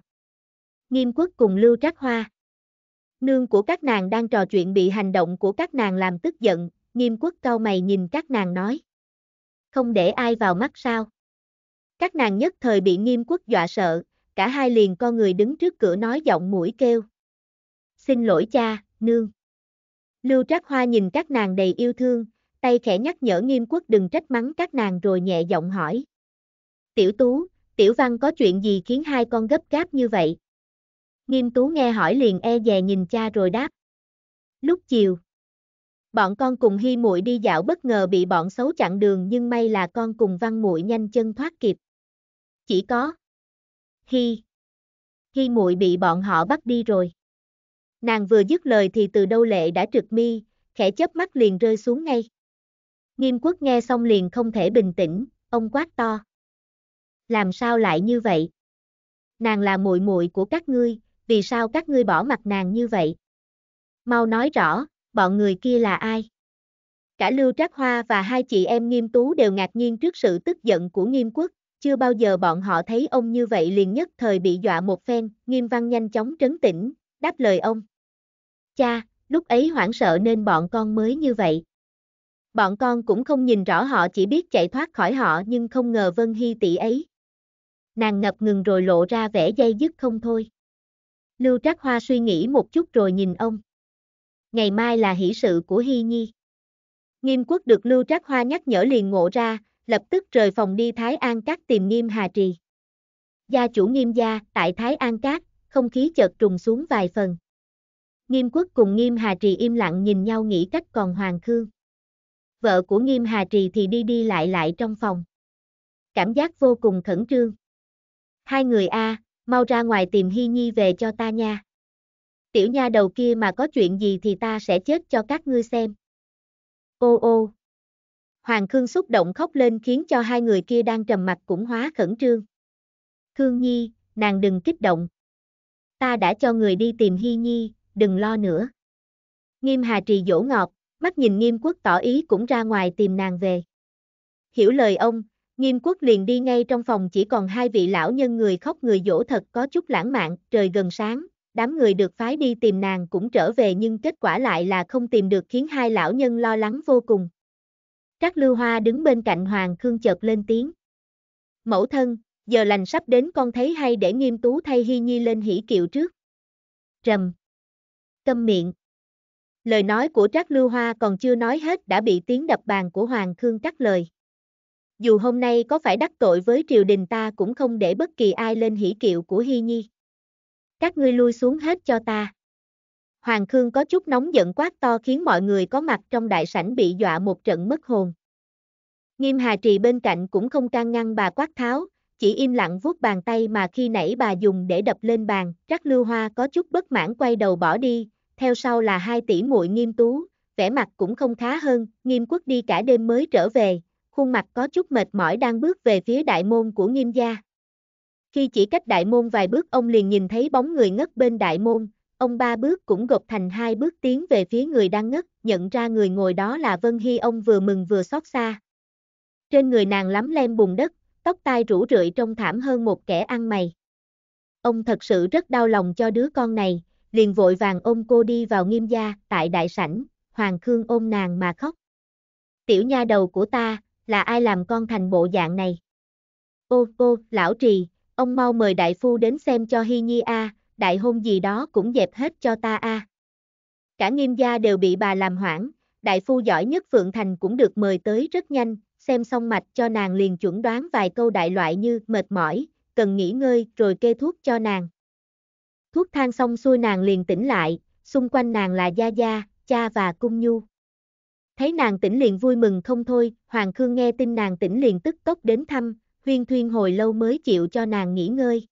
Nghiêm quốc cùng Lưu Trác Hoa. Nương của các nàng đang trò chuyện bị hành động của các nàng làm tức giận, nghiêm quốc cau mày nhìn các nàng nói. Không để ai vào mắt sao. Các nàng nhất thời bị nghiêm quốc dọa sợ, cả hai liền co người đứng trước cửa nói giọng mũi kêu. Xin lỗi cha, nương. Lưu Trác Hoa nhìn các nàng đầy yêu thương, tay khẽ nhắc nhở nghiêm quốc đừng trách mắng các nàng rồi nhẹ giọng hỏi. Tiểu Tú, Tiểu Văn có chuyện gì khiến hai con gấp gáp như vậy? Nghiêm Tú nghe hỏi liền e dè nhìn cha rồi đáp. Lúc chiều, bọn con cùng Hi muội đi dạo bất ngờ bị bọn xấu chặn đường nhưng may là con cùng Văn muội nhanh chân thoát kịp. Chỉ có Hi Hi muội bị bọn họ bắt đi rồi. Nàng vừa dứt lời thì từ đâu lệ đã trượt mi, khẽ chớp mắt liền rơi xuống ngay. Nghiêm quốc nghe xong liền không thể bình tĩnh, ông quát to làm sao lại như vậy? Nàng là muội muội của các ngươi, vì sao các ngươi bỏ mặt nàng như vậy? Mau nói rõ, bọn người kia là ai? Cả Lưu Trác Hoa và hai chị em Nghiêm Tú đều ngạc nhiên trước sự tức giận của Nghiêm Quốc, chưa bao giờ bọn họ thấy ông như vậy liền nhất thời bị dọa một phen, Nghiêm Văn nhanh chóng trấn tĩnh, đáp lời ông. Cha, lúc ấy hoảng sợ nên bọn con mới như vậy. Bọn con cũng không nhìn rõ họ chỉ biết chạy thoát khỏi họ nhưng không ngờ Vân Hy tỷ ấy nàng ngập ngừng rồi lộ ra vẻ dây dứt không thôi. Lưu Trác Hoa suy nghĩ một chút rồi nhìn ông. Ngày mai là hỷ sự của Hy Nhi. Nghiêm quốc được Lưu Trác Hoa nhắc nhở liền ngộ ra, lập tức rời phòng đi Thái An Cát tìm Nghiêm Hà Trì. Gia chủ Nghiêm gia, tại Thái An Cát, không khí chợt trùng xuống vài phần. Nghiêm quốc cùng Nghiêm Hà Trì im lặng nhìn nhau nghĩ cách còn Hoàng Khương. Vợ của Nghiêm Hà Trì thì đi đi lại lại trong phòng. Cảm giác vô cùng khẩn trương. Hai người a, à, mau ra ngoài tìm Hy Nhi về cho ta nha. Tiểu nha đầu kia mà có chuyện gì thì ta sẽ chết cho các ngươi xem. Ô ô. Hoàng Khương xúc động khóc lên khiến cho hai người kia đang trầm mặt cũng hóa khẩn trương. Khương Nhi, nàng đừng kích động. Ta đã cho người đi tìm Hy Nhi, đừng lo nữa. Nghiêm Hà Trì dỗ ngọt, mắt nhìn Nghiêm Quốc tỏ ý cũng ra ngoài tìm nàng về. Hiểu lời ông, Nghiêm quốc liền đi ngay trong phòng chỉ còn hai vị lão nhân người khóc người dỗ thật có chút lãng mạn, trời gần sáng, đám người được phái đi tìm nàng cũng trở về nhưng kết quả lại là không tìm được khiến hai lão nhân lo lắng vô cùng. Trác Lưu Hoa đứng bên cạnh Hoàng Khương chợt lên tiếng. Mẫu thân, giờ lành sắp đến con thấy hay để nghiêm tú thay Hy Nhi lên hỉ kiệu trước. Trầm. Câm miệng. Lời nói của Trác Lưu Hoa còn chưa nói hết đã bị tiếng đập bàn của Hoàng Khương cắt lời dù hôm nay có phải đắc tội với triều đình ta cũng không để bất kỳ ai lên hỷ kiệu của Hy Nhi. Các ngươi lui xuống hết cho ta. Hoàng Khương có chút nóng giận quát to khiến mọi người có mặt trong đại sảnh bị dọa một trận mất hồn. Nghiêm Hà Trì bên cạnh cũng không can ngăn bà quát tháo, chỉ im lặng vuốt bàn tay mà khi nãy bà dùng để đập lên bàn, Trác Lưu Hoa có chút bất mãn quay đầu bỏ đi, theo sau là hai tỷ muội Nghiêm Tú, vẻ mặt cũng không khá hơn, Nghiêm Quốc đi cả đêm mới trở về, khuôn mặt có chút mệt mỏi đang bước về phía đại môn của nghiêm gia. Khi chỉ cách đại môn vài bước ông liền nhìn thấy bóng người ngất bên đại môn, ông ba bước cũng gộp thành hai bước tiến về phía người đang ngất, nhận ra người ngồi đó là Vân Hy ông vừa mừng vừa xót xa. Trên người nàng lắm lem bùn đất, tóc tai rủ rượi trông thảm hơn một kẻ ăn mày. Ông thật sự rất đau lòng cho đứa con này, liền vội vàng ôm cô đi vào nghiêm gia, tại đại sảnh, Hoàng Khương ôm nàng mà khóc. Tiểu nha đầu của ta, là ai làm con thành bộ dạng này? Ô ô, lão trì, ông mau mời đại phu đến xem cho Hy Nhi a, à, đại hôn gì đó cũng dẹp hết cho ta a. À. Cả nghiêm gia đều bị bà làm hoảng, đại phu giỏi nhất Phượng Thành cũng được mời tới rất nhanh, xem xong mạch cho nàng liền chuẩn đoán vài câu đại loại như mệt mỏi, cần nghỉ ngơi rồi kê thuốc cho nàng. Thuốc thang xong xuôi nàng liền tỉnh lại, xung quanh nàng là Gia Gia, cha và Cung Nhu. Thấy nàng tỉnh liền vui mừng không thôi, Hoàng Khương nghe tin nàng tỉnh liền tức tốc đến thăm, huyên thuyên hồi lâu mới chịu cho nàng nghỉ ngơi.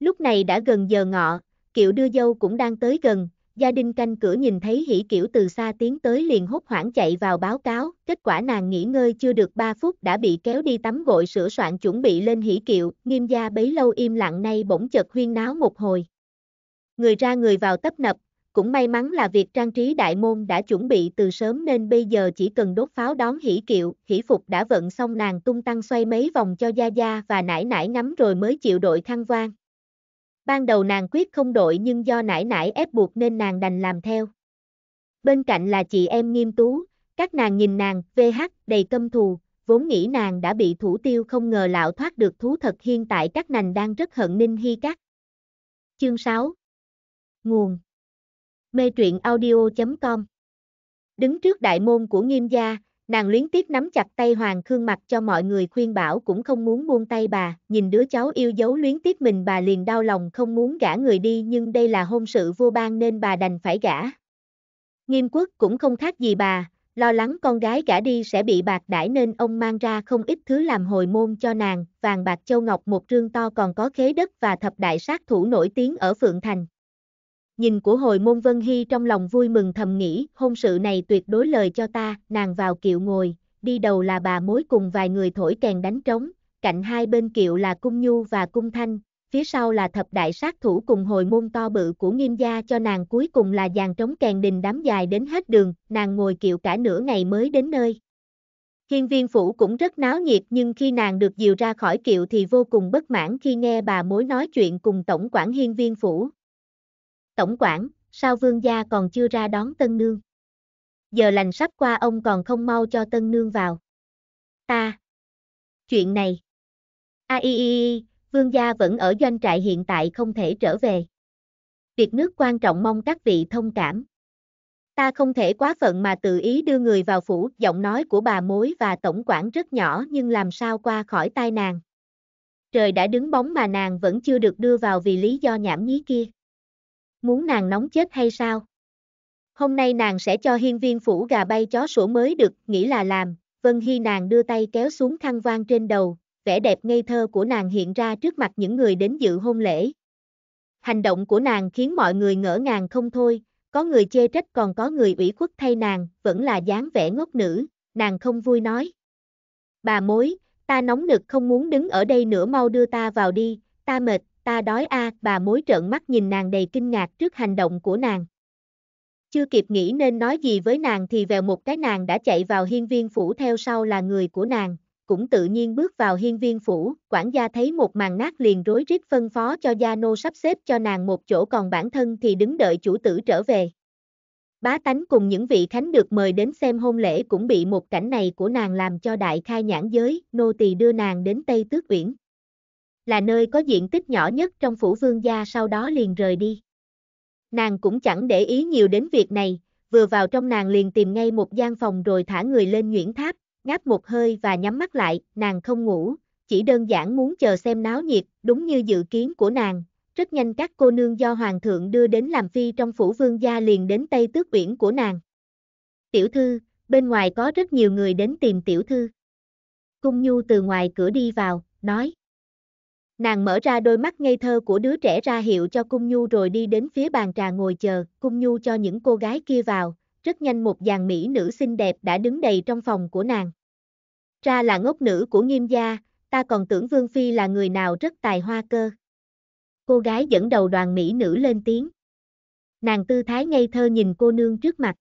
Lúc này đã gần giờ ngọ, kiệu đưa dâu cũng đang tới gần, gia đình canh cửa nhìn thấy hỉ kiệu từ xa tiến tới liền hốt hoảng chạy vào báo cáo, kết quả nàng nghỉ ngơi chưa được 3 phút đã bị kéo đi tắm gội sửa soạn chuẩn bị lên hỉ kiệu, nghiêm gia bấy lâu im lặng nay bỗng chợt huyên náo một hồi. Người ra người vào tấp nập, cũng may mắn là việc trang trí đại môn đã chuẩn bị từ sớm nên bây giờ chỉ cần đốt pháo đón hỷ kiệu, hỷ phục đã vận xong nàng tung tăng xoay mấy vòng cho Gia Gia và nải nải ngắm rồi mới chịu đội thăng vang. Ban đầu nàng quyết không đội nhưng do nải nải ép buộc nên nàng đành làm theo. Bên cạnh là chị em nghiêm tú, các nàng nhìn nàng, VH, đầy căm thù, vốn nghĩ nàng đã bị thủ tiêu không ngờ lão thoát được thú thật hiện tại các nàng đang rất hận ninh hy các. Chương 6 Nguồn mê truyện audio.com. Đứng trước đại môn của nghiêm gia, nàng luyến tiếp nắm chặt tay Hoàng Khương mặc cho mọi người khuyên bảo cũng không muốn buông tay bà, nhìn đứa cháu yêu dấu luyến tiếp mình bà liền đau lòng không muốn gả người đi nhưng đây là hôn sự vô ban nên bà đành phải gả. Nghiêm quốc cũng không khác gì bà, lo lắng con gái gả đi sẽ bị bạc đãi nên ông mang ra không ít thứ làm hồi môn cho nàng, vàng bạc châu ngọc một trương to còn có khế đất và thập đại sát thủ nổi tiếng ở Phượng Thành. Nhìn của hồi môn Vân Hy trong lòng vui mừng thầm nghĩ, hôn sự này tuyệt đối lời cho ta, nàng vào kiệu ngồi, đi đầu là bà mối cùng vài người thổi kèn đánh trống, cạnh hai bên kiệu là cung nhu và cung thanh, phía sau là thập đại sát thủ cùng hồi môn to bự của nghiêm gia cho nàng cuối cùng là dàn trống kèn đình đám dài đến hết đường, nàng ngồi kiệu cả nửa ngày mới đến nơi. Hiên viên phủ cũng rất náo nhiệt nhưng khi nàng được dìu ra khỏi kiệu thì vô cùng bất mãn khi nghe bà mối nói chuyện cùng tổng quản hiên viên phủ, tổng quản, sao vương gia còn chưa ra đón tân nương? Giờ lành sắp qua ông còn không mau cho tân nương vào. Ta. Chuyện này. A i i vương gia vẫn ở doanh trại hiện tại không thể trở về. Việc nước quan trọng mong các vị thông cảm. Ta không thể quá phận mà tự ý đưa người vào phủ, giọng nói của bà mối và tổng quản rất nhỏ nhưng làm sao qua khỏi tai nàng. Trời đã đứng bóng mà nàng vẫn chưa được đưa vào vì lý do nhảm nhí kia. Muốn nàng nóng chết hay sao? Hôm nay nàng sẽ cho hiên viên phủ gà bay chó sủa mới được, nghĩ là làm. Vân Hy nàng đưa tay kéo xuống khăn vang trên đầu, vẻ đẹp ngây thơ của nàng hiện ra trước mặt những người đến dự hôn lễ. Hành động của nàng khiến mọi người ngỡ ngàng không thôi, có người chê trách còn có người ủy khuất thay nàng, vẫn là dáng vẻ ngốc nữ, nàng không vui nói. Bà mối, ta nóng nực không muốn đứng ở đây nữa mau đưa ta vào đi, ta mệt, ta đói a à, bà mối trợn mắt nhìn nàng đầy kinh ngạc trước hành động của nàng. Chưa kịp nghĩ nên nói gì với nàng thì vèo một cái nàng đã chạy vào hiên viên phủ theo sau là người của nàng, cũng tự nhiên bước vào hiên viên phủ, quản gia thấy một màn nát liền rối rít phân phó cho gia nô sắp xếp cho nàng một chỗ còn bản thân thì đứng đợi chủ tử trở về. Bá tánh cùng những vị khánh được mời đến xem hôn lễ cũng bị một cảnh này của nàng làm cho đại khai nhãn giới, nô tỳ đưa nàng đến Tây Tước Uyển là nơi có diện tích nhỏ nhất trong phủ vương gia sau đó liền rời đi. Nàng cũng chẳng để ý nhiều đến việc này, vừa vào trong nàng liền tìm ngay một gian phòng rồi thả người lên nhuyễn tháp, ngáp một hơi và nhắm mắt lại, nàng không ngủ, chỉ đơn giản muốn chờ xem náo nhiệt, đúng như dự kiến của nàng. Rất nhanh các cô nương do hoàng thượng đưa đến làm phi trong phủ vương gia liền đến tây tước biển của nàng. Tiểu thư, bên ngoài có rất nhiều người đến tìm tiểu thư. Cung Nhu từ ngoài cửa đi vào, nói. Nàng mở ra đôi mắt ngây thơ của đứa trẻ ra hiệu cho Cung Nhu rồi đi đến phía bàn trà ngồi chờ, Cung Nhu cho những cô gái kia vào, rất nhanh một dàn mỹ nữ xinh đẹp đã đứng đầy trong phòng của nàng. Ra là ngốc nữ của nghiêm gia, ta còn tưởng Vương Phi là người nào rất tài hoa cơ. Cô gái dẫn đầu đoàn mỹ nữ lên tiếng. Nàng tư thái ngây thơ nhìn cô nương trước mặt.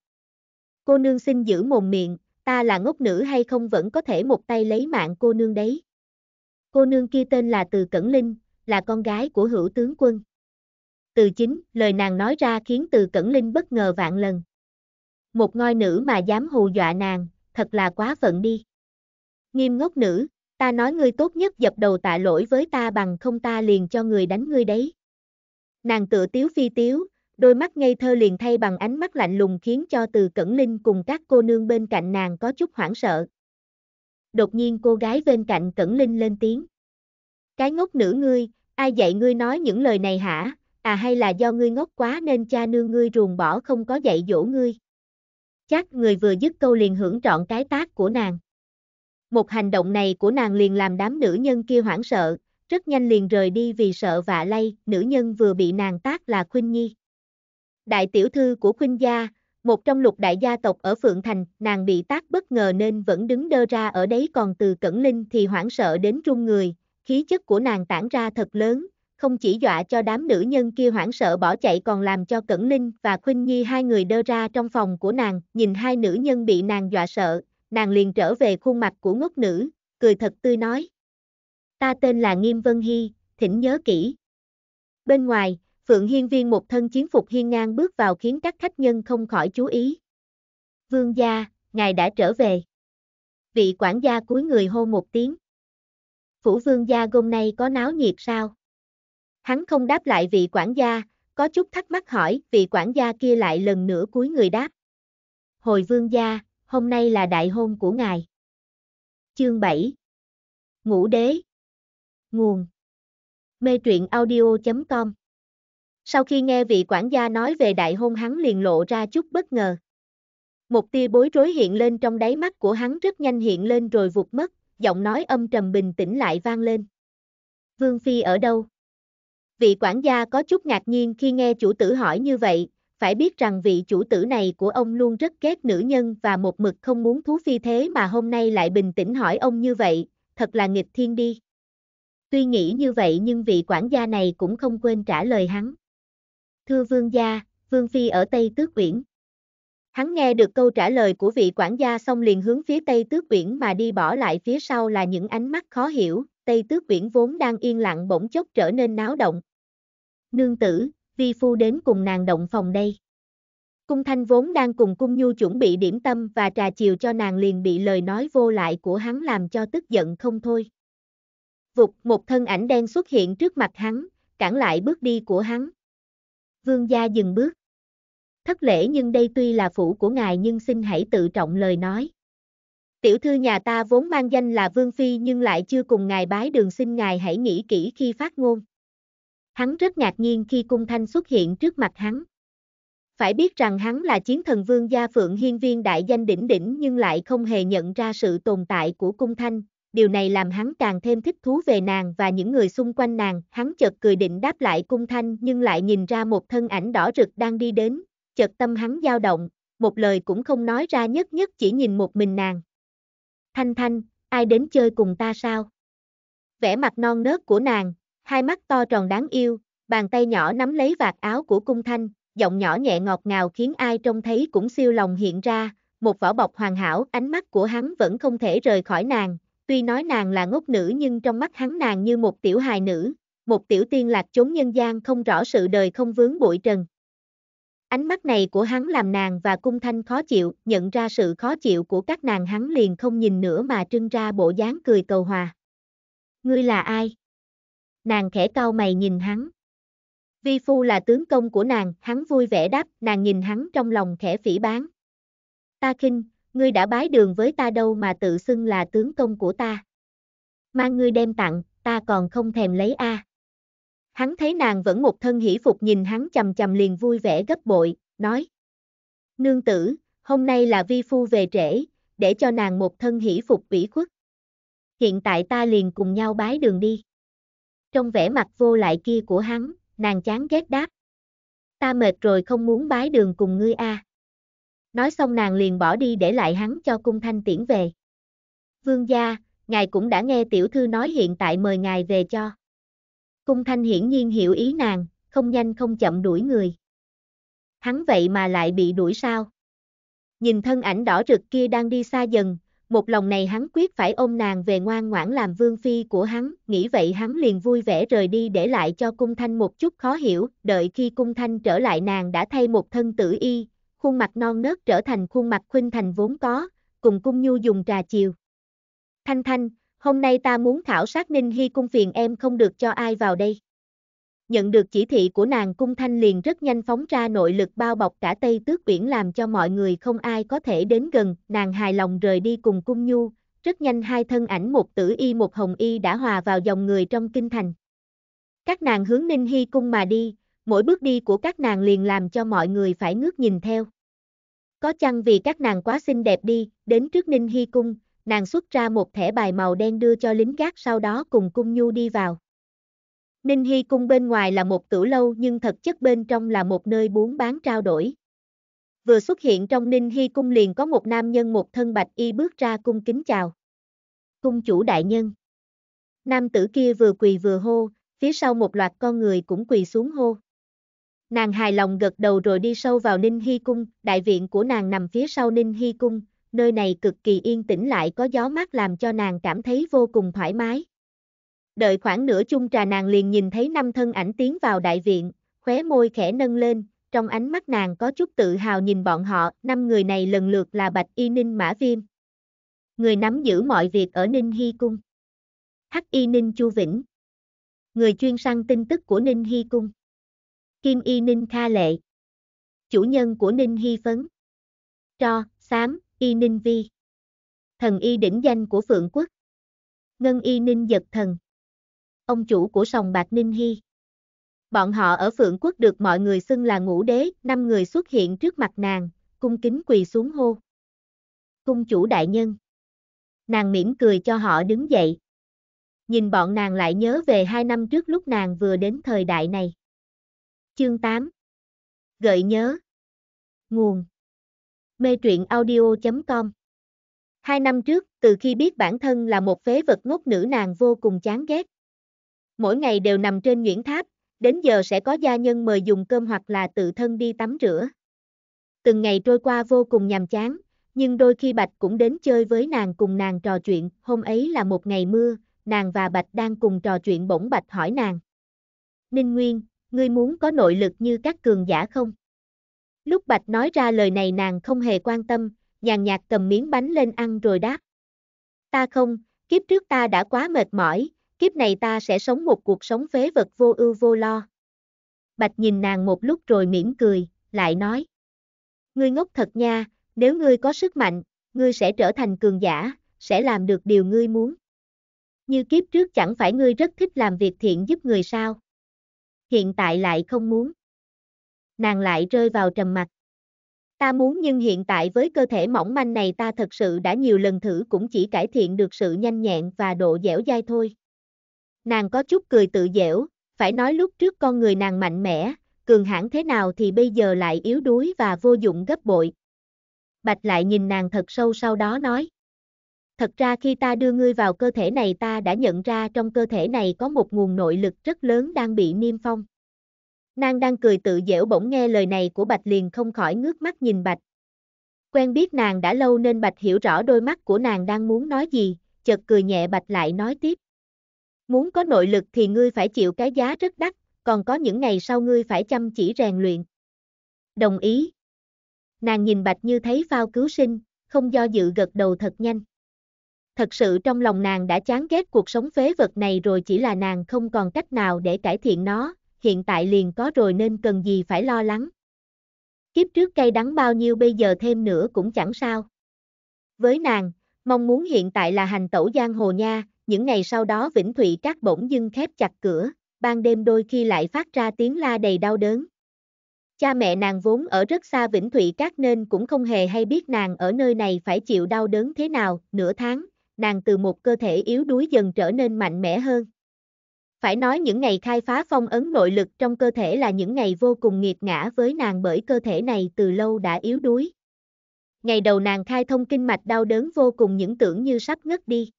Cô nương xin giữ mồm miệng, ta là ngốc nữ hay không vẫn có thể một tay lấy mạng cô nương đấy cô nương kia tên là Từ Cẩn Linh, là con gái của hữu tướng quân. Từ chính, lời nàng nói ra khiến Từ Cẩn Linh bất ngờ vạn lần. Một ngôi nữ mà dám hù dọa nàng, thật là quá phận đi. Nghiêm ngốc nữ, ta nói ngươi tốt nhất dập đầu tạ lỗi với ta bằng không ta liền cho người đánh ngươi đấy. Nàng tựa tiếu phi tiếu, đôi mắt ngây thơ liền thay bằng ánh mắt lạnh lùng khiến cho từ Cẩn Linh cùng các cô nương bên cạnh nàng có chút hoảng sợ đột nhiên cô gái bên cạnh Cẩn Linh lên tiếng. Cái ngốc nữ ngươi, ai dạy ngươi nói những lời này hả, à hay là do ngươi ngốc quá nên cha nương ngươi ruồng bỏ không có dạy dỗ ngươi. Chắc người vừa dứt câu liền hưởng trọn cái tác của nàng. Một hành động này của nàng liền làm đám nữ nhân kia hoảng sợ, rất nhanh liền rời đi vì sợ vạ lây, nữ nhân vừa bị nàng tác là Khuynh Nhi. Đại tiểu thư của Khuynh gia, một trong lục đại gia tộc ở Phượng Thành, nàng bị tác bất ngờ nên vẫn đứng đơ ra ở đấy còn từ Cẩn Linh thì hoảng sợ đến run người, khí chất của nàng tản ra thật lớn, không chỉ dọa cho đám nữ nhân kia hoảng sợ bỏ chạy còn làm cho Cẩn Linh và Khuynh Nhi hai người đơ ra trong phòng của nàng, nhìn hai nữ nhân bị nàng dọa sợ, nàng liền trở về khuôn mặt của ngốc nữ, cười thật tươi nói. Ta tên là Nghiêm Vân Hy, thỉnh nhớ kỹ. Bên ngoài, Phượng Hiên Viên một thân chiến phục hiên ngang bước vào khiến các khách nhân không khỏi chú ý. Vương gia, ngài đã trở về. Vị quản gia cúi người hô một tiếng. Phủ vương gia hôm nay có náo nhiệt sao? Hắn không đáp lại vị quản gia, có chút thắc mắc hỏi, vị quản gia kia lại lần nữa cúi người đáp. Hồi vương gia, hôm nay là đại hôn của ngài. Chương 7 Ngũ đế Nguồn Mê truyện audio.com sau khi nghe vị quản gia nói về đại hôn hắn liền lộ ra chút bất ngờ. Một tia bối rối hiện lên trong đáy mắt của hắn rất nhanh hiện lên rồi vụt mất, giọng nói âm trầm bình tĩnh lại vang lên. Vương Phi ở đâu? Vị quản gia có chút ngạc nhiên khi nghe chủ tử hỏi như vậy, phải biết rằng vị chủ tử này của ông luôn rất ghét nữ nhân và một mực không muốn thú phi thế mà hôm nay lại bình tĩnh hỏi ông như vậy, thật là nghịch thiên đi. Tuy nghĩ như vậy nhưng vị quản gia này cũng không quên trả lời hắn thưa vương gia, vương phi ở Tây Tước Uyển. Hắn nghe được câu trả lời của vị quản gia xong liền hướng phía Tây Tước Uyển mà đi bỏ lại phía sau là những ánh mắt khó hiểu, Tây Tước Uyển vốn đang yên lặng bỗng chốc trở nên náo động. Nương tử, vi phu đến cùng nàng động phòng đây. Cung Thanh vốn đang cùng Cung Nhu chuẩn bị điểm tâm và trà chiều cho nàng liền bị lời nói vô lại của hắn làm cho tức giận không thôi. Vụt, một thân ảnh đen xuất hiện trước mặt hắn, cản lại bước đi của hắn. Vương gia dừng bước. Thất lễ nhưng đây tuy là phủ của ngài nhưng xin hãy tự trọng lời nói. Tiểu thư nhà ta vốn mang danh là Vương Phi nhưng lại chưa cùng ngài bái đường xin ngài hãy nghĩ kỹ khi phát ngôn. Hắn rất ngạc nhiên khi cung thanh xuất hiện trước mặt hắn. Phải biết rằng hắn là chiến thần vương gia phượng hiên viên đại danh đỉnh đỉnh nhưng lại không hề nhận ra sự tồn tại của cung thanh, điều này làm hắn càng thêm thích thú về nàng và những người xung quanh nàng, hắn chợt cười định đáp lại cung thanh nhưng lại nhìn ra một thân ảnh đỏ rực đang đi đến, chợt tâm hắn dao động, một lời cũng không nói ra nhất nhất chỉ nhìn một mình nàng. Thanh thanh, ai đến chơi cùng ta sao? Vẻ mặt non nớt của nàng, hai mắt to tròn đáng yêu, bàn tay nhỏ nắm lấy vạt áo của cung thanh, giọng nhỏ nhẹ ngọt ngào khiến ai trông thấy cũng siêu lòng hiện ra, một vỏ bọc hoàn hảo, ánh mắt của hắn vẫn không thể rời khỏi nàng, Tuy nói nàng là ngốc nữ nhưng trong mắt hắn nàng như một tiểu hài nữ, một tiểu tiên lạc chốn nhân gian không rõ sự đời không vướng bụi trần. Ánh mắt này của hắn làm nàng và cung thanh khó chịu, nhận ra sự khó chịu của các nàng hắn liền không nhìn nữa mà trưng ra bộ dáng cười cầu hòa. Ngươi là ai? Nàng khẽ cau mày nhìn hắn. Vi phu là tướng công của nàng, hắn vui vẻ đáp, nàng nhìn hắn trong lòng khẽ phỉ bán. Ta khinh, ngươi đã bái đường với ta đâu mà tự xưng là tướng công của ta. Mang ngươi đem tặng, ta còn không thèm lấy a. À. Hắn thấy nàng vẫn một thân hỷ phục nhìn hắn chầm chầm liền vui vẻ gấp bội, nói. Nương tử, hôm nay là vi phu về trễ, để cho nàng một thân hỷ phục ủy khuất. Hiện tại ta liền cùng nhau bái đường đi. Trong vẻ mặt vô lại kia của hắn, nàng chán ghét đáp. Ta mệt rồi không muốn bái đường cùng ngươi a. À nói xong nàng liền bỏ đi để lại hắn cho cung thanh tiễn về. Vương gia, ngài cũng đã nghe tiểu thư nói hiện tại mời ngài về cho. Cung thanh hiển nhiên hiểu ý nàng, không nhanh không chậm đuổi người. Hắn vậy mà lại bị đuổi sao? Nhìn thân ảnh đỏ rực kia đang đi xa dần, một lòng này hắn quyết phải ôm nàng về ngoan ngoãn làm vương phi của hắn, nghĩ vậy hắn liền vui vẻ rời đi để lại cho cung thanh một chút khó hiểu, đợi khi cung thanh trở lại nàng đã thay một thân tử y, khuôn mặt non nớt trở thành khuôn mặt khuynh thành vốn có, cùng cung nhu dùng trà chiều. Thanh Thanh, hôm nay ta muốn khảo sát Ninh Hy cung phiền em không được cho ai vào đây. Nhận được chỉ thị của nàng cung thanh liền rất nhanh phóng ra nội lực bao bọc cả Tây Tước Uyển làm cho mọi người không ai có thể đến gần, nàng hài lòng rời đi cùng cung nhu, rất nhanh hai thân ảnh một tử y một hồng y đã hòa vào dòng người trong kinh thành. Các nàng hướng Ninh Hy cung mà đi, mỗi bước đi của các nàng liền làm cho mọi người phải ngước nhìn theo. Có chăng vì các nàng quá xinh đẹp đi, đến trước Ninh Hy Cung, nàng xuất ra một thẻ bài màu đen đưa cho lính gác sau đó cùng Cung Nhu đi vào. Ninh Hy Cung bên ngoài là một tử lâu nhưng thật chất bên trong là một nơi buôn bán trao đổi. Vừa xuất hiện trong Ninh Hy Cung liền có một nam nhân một thân bạch y bước ra cung kính chào. Cung chủ đại nhân. Nam tử kia vừa quỳ vừa hô, phía sau một loạt con người cũng quỳ xuống hô. Nàng hài lòng gật đầu rồi đi sâu vào Ninh Hy Cung, đại viện của nàng nằm phía sau Ninh Hy Cung, nơi này cực kỳ yên tĩnh lại có gió mát làm cho nàng cảm thấy vô cùng thoải mái. Đợi khoảng nửa chung trà nàng liền nhìn thấy năm thân ảnh tiến vào đại viện, khóe môi khẽ nâng lên, trong ánh mắt nàng có chút tự hào nhìn bọn họ, năm người này lần lượt là Bạch Y Ninh Mã Viêm. Người nắm giữ mọi việc ở Ninh Hy Cung. Hắc Y Ninh Chu Vĩnh. Người chuyên săn tin tức của Ninh Hy Cung. Kim Y Ninh Kha Lệ. Chủ nhân của Ninh Hy Phấn. Tro, Xám, Y Ninh Vi. Thần Y đỉnh danh của Phượng Quốc. Ngân Y Ninh Giật Thần. Ông chủ của sòng bạc Ninh Hy. Bọn họ ở Phượng Quốc được mọi người xưng là ngũ đế, năm người xuất hiện trước mặt nàng, cung kính quỳ xuống hô. Cung chủ đại nhân. Nàng mỉm cười cho họ đứng dậy. Nhìn bọn nàng lại nhớ về hai năm trước lúc nàng vừa đến thời đại này. Chương 8 Gợi nhớ Nguồn Mê truyện audio.com Hai năm trước, từ khi biết bản thân là một phế vật ngốc nữ nàng vô cùng chán ghét. Mỗi ngày đều nằm trên Nguyễn Tháp, đến giờ sẽ có gia nhân mời dùng cơm hoặc là tự thân đi tắm rửa. Từng ngày trôi qua vô cùng nhàm chán, nhưng đôi khi Bạch cũng đến chơi với nàng cùng nàng trò chuyện, hôm ấy là một ngày mưa, nàng và Bạch đang cùng trò chuyện bỗng Bạch hỏi nàng. Ninh Nguyên, ngươi muốn có nội lực như các cường giả không? Lúc Bạch nói ra lời này nàng không hề quan tâm, nhàn nhạt cầm miếng bánh lên ăn rồi đáp. Ta không, kiếp trước ta đã quá mệt mỏi, kiếp này ta sẽ sống một cuộc sống phế vật vô ưu vô lo. Bạch nhìn nàng một lúc rồi mỉm cười, lại nói. Ngươi ngốc thật nha, nếu ngươi có sức mạnh, ngươi sẽ trở thành cường giả, sẽ làm được điều ngươi muốn. Như kiếp trước chẳng phải ngươi rất thích làm việc thiện giúp người sao? hiện tại lại không muốn. Nàng lại rơi vào trầm mặt. Ta muốn nhưng hiện tại với cơ thể mỏng manh này ta thật sự đã nhiều lần thử cũng chỉ cải thiện được sự nhanh nhẹn và độ dẻo dai thôi. Nàng có chút cười tự dẻo, phải nói lúc trước con người nàng mạnh mẽ, cường hãn thế nào thì bây giờ lại yếu đuối và vô dụng gấp bội. Bạch lại nhìn nàng thật sâu sau đó nói. Thật ra khi ta đưa ngươi vào cơ thể này ta đã nhận ra trong cơ thể này có một nguồn nội lực rất lớn đang bị niêm phong. Nàng đang cười tự dễu bỗng nghe lời này của Bạch liền không khỏi ngước mắt nhìn Bạch. Quen biết nàng đã lâu nên Bạch hiểu rõ đôi mắt của nàng đang muốn nói gì, chợt cười nhẹ Bạch lại nói tiếp. Muốn có nội lực thì ngươi phải chịu cái giá rất đắt, còn có những ngày sau ngươi phải chăm chỉ rèn luyện. Đồng ý. Nàng nhìn Bạch như thấy phao cứu sinh, không do dự gật đầu thật nhanh thật sự trong lòng nàng đã chán ghét cuộc sống phế vật này rồi chỉ là nàng không còn cách nào để cải thiện nó, hiện tại liền có rồi nên cần gì phải lo lắng. Kiếp trước cay đắng bao nhiêu bây giờ thêm nữa cũng chẳng sao. Với nàng, mong muốn hiện tại là hành tẩu giang hồ nha, những ngày sau đó Vĩnh Thụy Trác bỗng dưng khép chặt cửa, ban đêm đôi khi lại phát ra tiếng la đầy đau đớn. Cha mẹ nàng vốn ở rất xa Vĩnh Thụy Trác nên cũng không hề hay biết nàng ở nơi này phải chịu đau đớn thế nào, nửa tháng, nàng từ một cơ thể yếu đuối dần trở nên mạnh mẽ hơn. Phải nói những ngày khai phá phong ấn nội lực trong cơ thể là những ngày vô cùng nghiệt ngã với nàng bởi cơ thể này từ lâu đã yếu đuối. Ngày đầu nàng khai thông kinh mạch đau đớn vô cùng những tưởng như sắp ngất đi.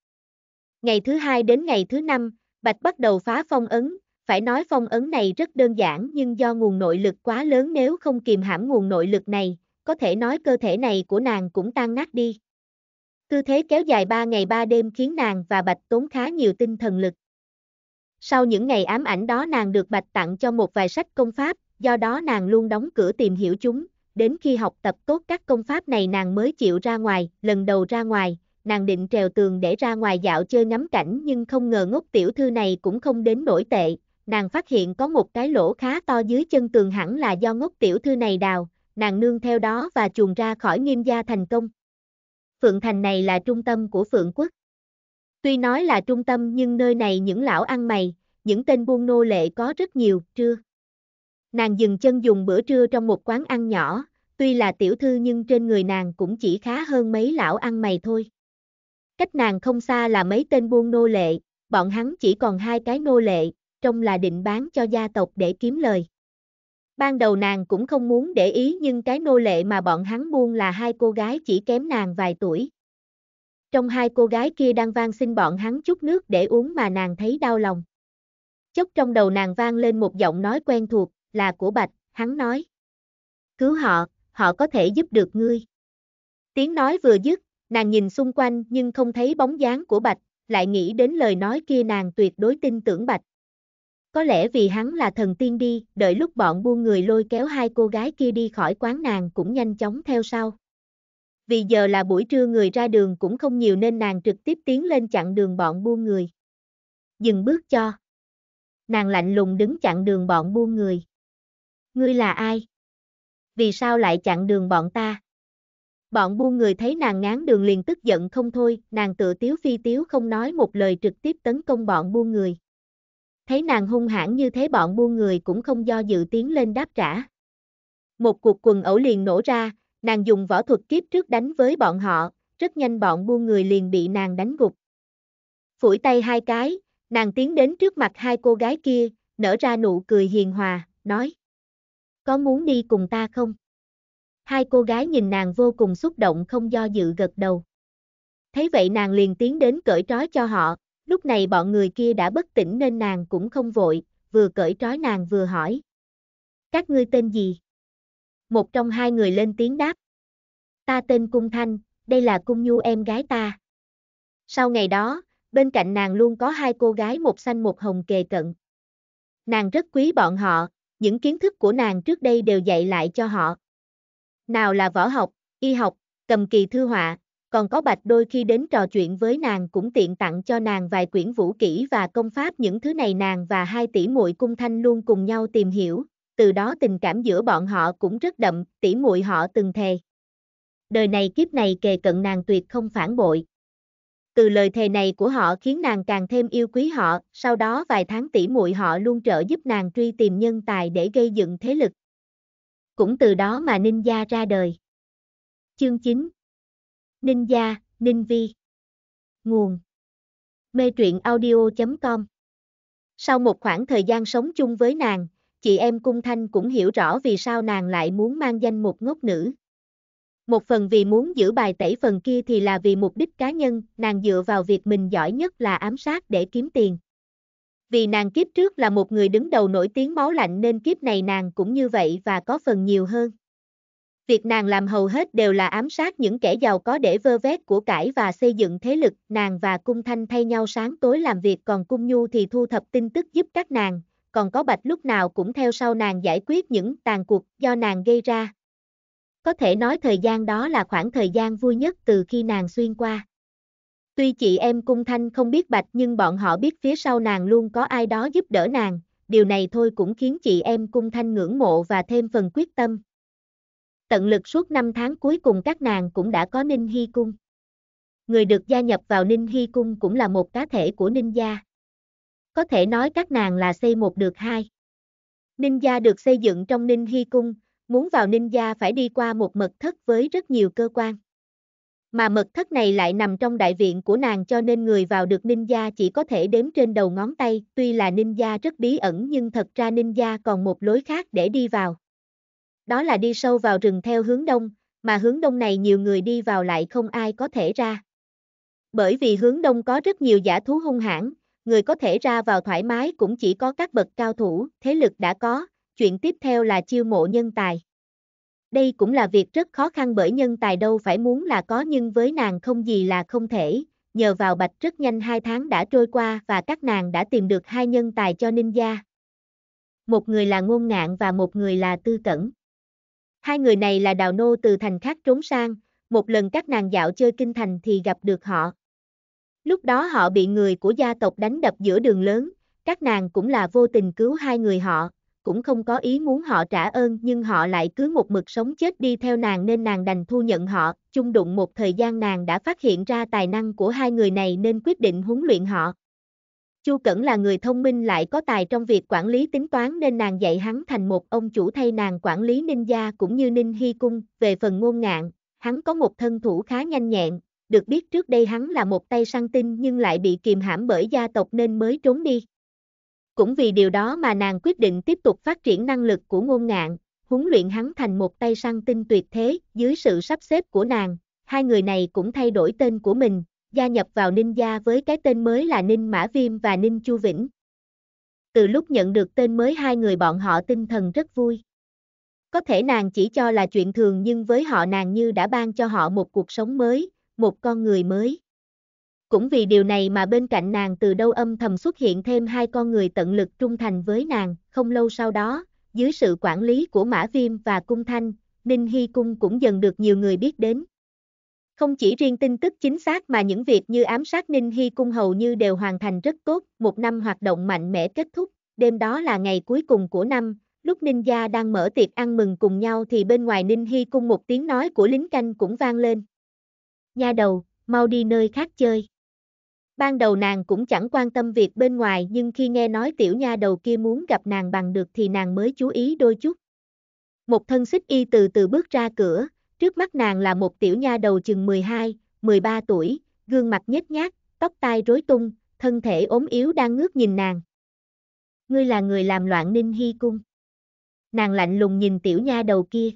Ngày thứ hai đến ngày thứ năm, Bạch bắt đầu phá phong ấn, phải nói phong ấn này rất đơn giản nhưng do nguồn nội lực quá lớn nếu không kìm hãm nguồn nội lực này, có thể nói cơ thể này của nàng cũng tan nát đi. Tư thế kéo dài 3 ngày 3 đêm khiến nàng và Bạch tốn khá nhiều tinh thần lực. Sau những ngày ám ảnh đó nàng được Bạch tặng cho một vài sách công pháp, do đó nàng luôn đóng cửa tìm hiểu chúng, đến khi học tập tốt các công pháp này nàng mới chịu ra ngoài, lần đầu ra ngoài, nàng định trèo tường để ra ngoài dạo chơi ngắm cảnh nhưng không ngờ ngốc tiểu thư này cũng không đến nổi tệ, nàng phát hiện có một cái lỗ khá to dưới chân tường hẳn là do ngốc tiểu thư này đào, nàng nương theo đó và chuồn ra khỏi nghiêm gia thành công. Phượng Thành này là trung tâm của Phượng Quốc. Tuy nói là trung tâm nhưng nơi này những lão ăn mày, những tên buôn nô lệ có rất nhiều, trưa. Nàng dừng chân dùng bữa trưa trong một quán ăn nhỏ, tuy là tiểu thư nhưng trên người nàng cũng chỉ khá hơn mấy lão ăn mày thôi. Cách nàng không xa là mấy tên buôn nô lệ, bọn hắn chỉ còn hai cái nô lệ, trông là định bán cho gia tộc để kiếm lời. Ban đầu nàng cũng không muốn để ý nhưng cái nô lệ mà bọn hắn buông là hai cô gái chỉ kém nàng vài tuổi. Trong hai cô gái kia đang van xin bọn hắn chút nước để uống mà nàng thấy đau lòng. Chốc trong đầu nàng vang lên một giọng nói quen thuộc, là của Bạch, hắn nói. Cứu họ, họ có thể giúp được ngươi. Tiếng nói vừa dứt, nàng nhìn xung quanh nhưng không thấy bóng dáng của Bạch, lại nghĩ đến lời nói kia nàng tuyệt đối tin tưởng Bạch. Có lẽ vì hắn là thần tiên đi, đợi lúc bọn buôn người lôi kéo hai cô gái kia đi khỏi quán nàng cũng nhanh chóng theo sau. Vì giờ là buổi trưa người ra đường cũng không nhiều nên nàng trực tiếp tiến lên chặn đường bọn buôn người. Dừng bước cho. Nàng lạnh lùng đứng chặn đường bọn buôn người. Ngươi là ai? Vì sao lại chặn đường bọn ta? Bọn buôn người thấy nàng ngán đường liền tức giận không thôi, nàng tự tiếu phi tiếu không nói một lời trực tiếp tấn công bọn buôn người thấy nàng hung hãn như thế bọn buôn người cũng không do dự tiến lên đáp trả. Một cuộc quần ẩu liền nổ ra, nàng dùng võ thuật kiếp trước đánh với bọn họ, rất nhanh bọn buôn người liền bị nàng đánh gục. Phủi tay hai cái, nàng tiến đến trước mặt hai cô gái kia, nở ra nụ cười hiền hòa, nói. Có muốn đi cùng ta không? Hai cô gái nhìn nàng vô cùng xúc động không do dự gật đầu. Thấy vậy nàng liền tiến đến cởi trói cho họ, Lúc này bọn người kia đã bất tỉnh nên nàng cũng không vội, vừa cởi trói nàng vừa hỏi. Các ngươi tên gì? Một trong hai người lên tiếng đáp. Ta tên Cung Thanh, đây là Cung Nhu em gái ta. Sau ngày đó, bên cạnh nàng luôn có hai cô gái một xanh một hồng kề cận. Nàng rất quý bọn họ, những kiến thức của nàng trước đây đều dạy lại cho họ. Nào là võ học, y học, cầm kỳ thư họa, còn có Bạch đôi khi đến trò chuyện với nàng cũng tiện tặng cho nàng vài quyển vũ kỹ và công pháp những thứ này nàng và hai tỷ muội cung thanh luôn cùng nhau tìm hiểu, từ đó tình cảm giữa bọn họ cũng rất đậm, tỷ muội họ từng thề. Đời này kiếp này kề cận nàng tuyệt không phản bội. Từ lời thề này của họ khiến nàng càng thêm yêu quý họ, sau đó vài tháng tỷ muội họ luôn trợ giúp nàng truy tìm nhân tài để gây dựng thế lực. Cũng từ đó mà Ninh Gia ra đời. Chương 9 Ninh Gia, Ninh Vi. Nguồn. Mê truyện audio.com Sau một khoảng thời gian sống chung với nàng, chị em Cung Thanh cũng hiểu rõ vì sao nàng lại muốn mang danh một ngốc nữ. Một phần vì muốn giữ bài tẩy phần kia thì là vì mục đích cá nhân, nàng dựa vào việc mình giỏi nhất là ám sát để kiếm tiền. Vì nàng kiếp trước là một người đứng đầu nổi tiếng máu lạnh nên kiếp này nàng cũng như vậy và có phần nhiều hơn. Việc nàng làm hầu hết đều là ám sát những kẻ giàu có để vơ vét của cải và xây dựng thế lực. Nàng và Cung Thanh thay nhau sáng tối làm việc còn Cung Nhu thì thu thập tin tức giúp các nàng, còn có Bạch lúc nào cũng theo sau nàng giải quyết những tàn cuộc do nàng gây ra. Có thể nói thời gian đó là khoảng thời gian vui nhất từ khi nàng xuyên qua. Tuy chị em Cung Thanh không biết Bạch nhưng bọn họ biết phía sau nàng luôn có ai đó giúp đỡ nàng, điều này thôi cũng khiến chị em Cung Thanh ngưỡng mộ và thêm phần quyết tâm tận lực suốt năm tháng cuối cùng các nàng cũng đã có Ninh Hy Cung. Người được gia nhập vào Ninh Hy Cung cũng là một cá thể của Ninh gia. Có thể nói các nàng là xây một được hai. Ninh gia được xây dựng trong Ninh Hy Cung, muốn vào Ninh gia phải đi qua một mật thất với rất nhiều cơ quan. Mà mật thất này lại nằm trong đại viện của nàng cho nên người vào được Ninh gia chỉ có thể đếm trên đầu ngón tay, tuy là Ninh gia rất bí ẩn nhưng thật ra Ninh gia còn một lối khác để đi vào đó là đi sâu vào rừng theo hướng đông, mà hướng đông này nhiều người đi vào lại không ai có thể ra. Bởi vì hướng đông có rất nhiều giả thú hung hãn, người có thể ra vào thoải mái cũng chỉ có các bậc cao thủ, thế lực đã có, chuyện tiếp theo là chiêu mộ nhân tài. Đây cũng là việc rất khó khăn bởi nhân tài đâu phải muốn là có nhưng với nàng không gì là không thể, nhờ vào bạch rất nhanh hai tháng đã trôi qua và các nàng đã tìm được hai nhân tài cho ninh gia. Một người là ngôn ngạn và một người là tư cẩn. Hai người này là đào nô từ thành khác trốn sang, một lần các nàng dạo chơi kinh thành thì gặp được họ. Lúc đó họ bị người của gia tộc đánh đập giữa đường lớn, các nàng cũng là vô tình cứu hai người họ, cũng không có ý muốn họ trả ơn nhưng họ lại cứ một mực sống chết đi theo nàng nên nàng đành thu nhận họ, chung đụng một thời gian nàng đã phát hiện ra tài năng của hai người này nên quyết định huấn luyện họ. Chu Cẩn là người thông minh lại có tài trong việc quản lý tính toán nên nàng dạy hắn thành một ông chủ thay nàng quản lý ninh gia cũng như ninh hy cung. Về phần ngôn ngạn, hắn có một thân thủ khá nhanh nhẹn, được biết trước đây hắn là một tay săn tinh nhưng lại bị kìm hãm bởi gia tộc nên mới trốn đi. Cũng vì điều đó mà nàng quyết định tiếp tục phát triển năng lực của ngôn ngạn, huấn luyện hắn thành một tay săn tinh tuyệt thế, dưới sự sắp xếp của nàng, hai người này cũng thay đổi tên của mình, gia nhập vào Ninh gia với cái tên mới là Ninh Mã Viêm và Ninh Chu Vĩnh. Từ lúc nhận được tên mới hai người bọn họ tinh thần rất vui. Có thể nàng chỉ cho là chuyện thường nhưng với họ nàng như đã ban cho họ một cuộc sống mới, một con người mới. Cũng vì điều này mà bên cạnh nàng từ đâu âm thầm xuất hiện thêm hai con người tận lực trung thành với nàng, không lâu sau đó, dưới sự quản lý của Mã Viêm và Cung Thanh, Ninh Hy Cung cũng dần được nhiều người biết đến. Không chỉ riêng tin tức chính xác mà những việc như ám sát Ninh Hy Cung hầu như đều hoàn thành rất tốt, một năm hoạt động mạnh mẽ kết thúc, đêm đó là ngày cuối cùng của năm, lúc Ninh Gia đang mở tiệc ăn mừng cùng nhau thì bên ngoài Ninh Hy Cung một tiếng nói của lính canh cũng vang lên. Nha đầu, mau đi nơi khác chơi. Ban đầu nàng cũng chẳng quan tâm việc bên ngoài nhưng khi nghe nói tiểu nha đầu kia muốn gặp nàng bằng được thì nàng mới chú ý đôi chút. Một thân xích y từ từ bước ra cửa, Trước mắt nàng là một tiểu nha đầu chừng 12, 13 tuổi, gương mặt nhếch nhác, tóc tai rối tung, thân thể ốm yếu đang ngước nhìn nàng. Ngươi là người làm loạn ninh hy cung. Nàng lạnh lùng nhìn tiểu nha đầu kia.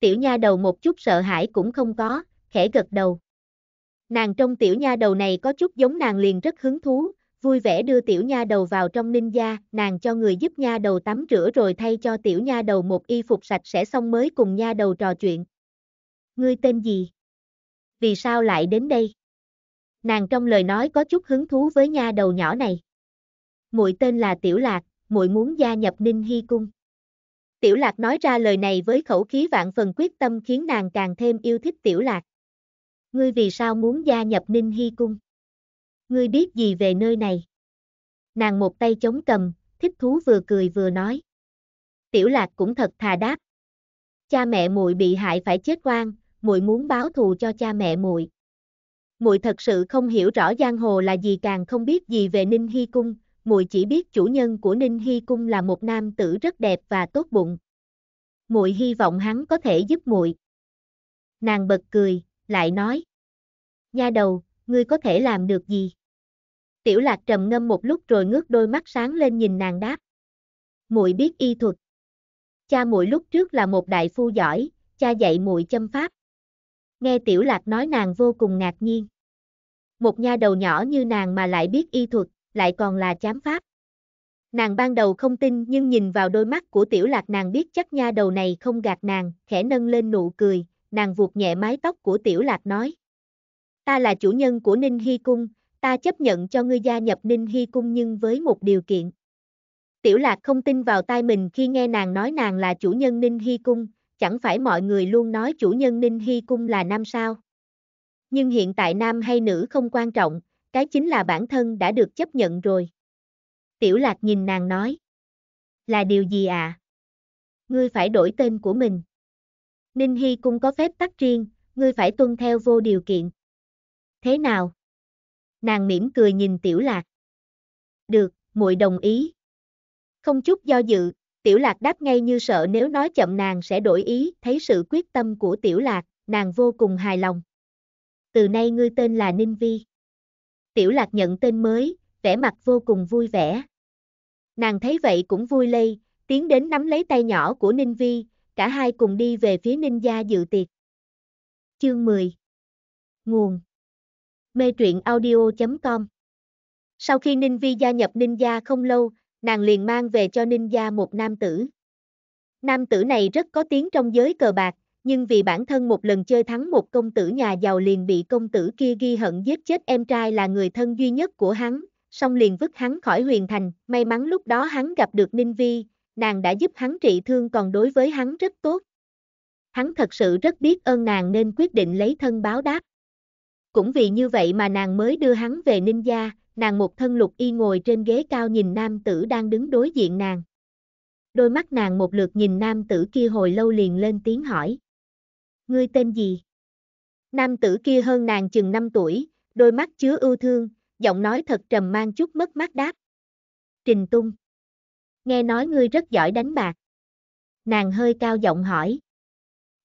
Tiểu nha đầu một chút sợ hãi cũng không có, khẽ gật đầu. Nàng trong tiểu nha đầu này có chút giống nàng liền rất hứng thú, vui vẻ đưa tiểu nha đầu vào trong ninh gia, nàng cho người giúp nha đầu tắm rửa rồi thay cho tiểu nha đầu một y phục sạch sẽ xong mới cùng nha đầu trò chuyện ngươi tên gì? Vì sao lại đến đây? Nàng trong lời nói có chút hứng thú với nha đầu nhỏ này. Muội tên là Tiểu Lạc, muội muốn gia nhập Ninh Hy cung. Tiểu Lạc nói ra lời này với khẩu khí vạn phần quyết tâm khiến nàng càng thêm yêu thích Tiểu Lạc. Ngươi vì sao muốn gia nhập Ninh Hy cung? Ngươi biết gì về nơi này? Nàng một tay chống cầm, thích thú vừa cười vừa nói. Tiểu Lạc cũng thật thà đáp. Cha mẹ muội bị hại phải chết oan, muội muốn báo thù cho cha mẹ muội. Muội thật sự không hiểu rõ giang hồ là gì càng không biết gì về Ninh Hy Cung, muội chỉ biết chủ nhân của Ninh Hy Cung là một nam tử rất đẹp và tốt bụng. Muội hy vọng hắn có thể giúp muội. Nàng bật cười, lại nói: "Nha đầu, ngươi có thể làm được gì?" Tiểu Lạc trầm ngâm một lúc rồi ngước đôi mắt sáng lên nhìn nàng đáp: "Muội biết y thuật. Cha muội lúc trước là một đại phu giỏi, cha dạy muội châm pháp. Nghe Tiểu Lạc nói nàng vô cùng ngạc nhiên. Một nha đầu nhỏ như nàng mà lại biết y thuật, lại còn là chám pháp. Nàng ban đầu không tin nhưng nhìn vào đôi mắt của Tiểu Lạc nàng biết chắc nha đầu này không gạt nàng, khẽ nâng lên nụ cười, nàng vuột nhẹ mái tóc của Tiểu Lạc nói. Ta là chủ nhân của Ninh Hy Cung, ta chấp nhận cho ngươi gia nhập Ninh Hy Cung nhưng với một điều kiện. Tiểu Lạc không tin vào tai mình khi nghe nàng nói nàng là chủ nhân Ninh Hy Cung, chẳng phải mọi người luôn nói chủ nhân Ninh Hy Cung là nam sao. Nhưng hiện tại nam hay nữ không quan trọng, cái chính là bản thân đã được chấp nhận rồi. Tiểu Lạc nhìn nàng nói. Là điều gì À? Ngươi phải đổi tên của mình. Ninh Hy Cung có phép tắc riêng, ngươi phải tuân theo vô điều kiện. Thế nào? Nàng mỉm cười nhìn Tiểu Lạc. Được, muội đồng ý. Không chút do dự, Tiểu lạc đáp ngay như sợ nếu nói chậm nàng sẽ đổi ý, thấy sự quyết tâm của tiểu lạc, nàng vô cùng hài lòng. Từ nay ngươi tên là Ninh Vi. Tiểu lạc nhận tên mới, vẻ mặt vô cùng vui vẻ. Nàng thấy vậy cũng vui lây, tiến đến nắm lấy tay nhỏ của Ninh Vi, cả hai cùng đi về phía Ninh gia dự tiệc. Chương 10 Nguồn Mê truyện audio.com Sau khi Ninh Vi gia nhập Ninh gia không lâu, nàng liền mang về cho ninh gia một nam tử. Nam tử này rất có tiếng trong giới cờ bạc, nhưng vì bản thân một lần chơi thắng một công tử nhà giàu liền bị công tử kia ghi hận giết chết em trai là người thân duy nhất của hắn, xong liền vứt hắn khỏi huyền thành, may mắn lúc đó hắn gặp được Ninh Vi, nàng đã giúp hắn trị thương còn đối với hắn rất tốt. Hắn thật sự rất biết ơn nàng nên quyết định lấy thân báo đáp. Cũng vì như vậy mà nàng mới đưa hắn về Ninh Gia, nàng một thân lục y ngồi trên ghế cao nhìn nam tử đang đứng đối diện nàng. Đôi mắt nàng một lượt nhìn nam tử kia hồi lâu liền lên tiếng hỏi. Ngươi tên gì? Nam tử kia hơn nàng chừng 5 tuổi, đôi mắt chứa ưu thương, giọng nói thật trầm mang chút mất mát đáp. Trình Tung. Nghe nói ngươi rất giỏi đánh bạc. Nàng hơi cao giọng hỏi.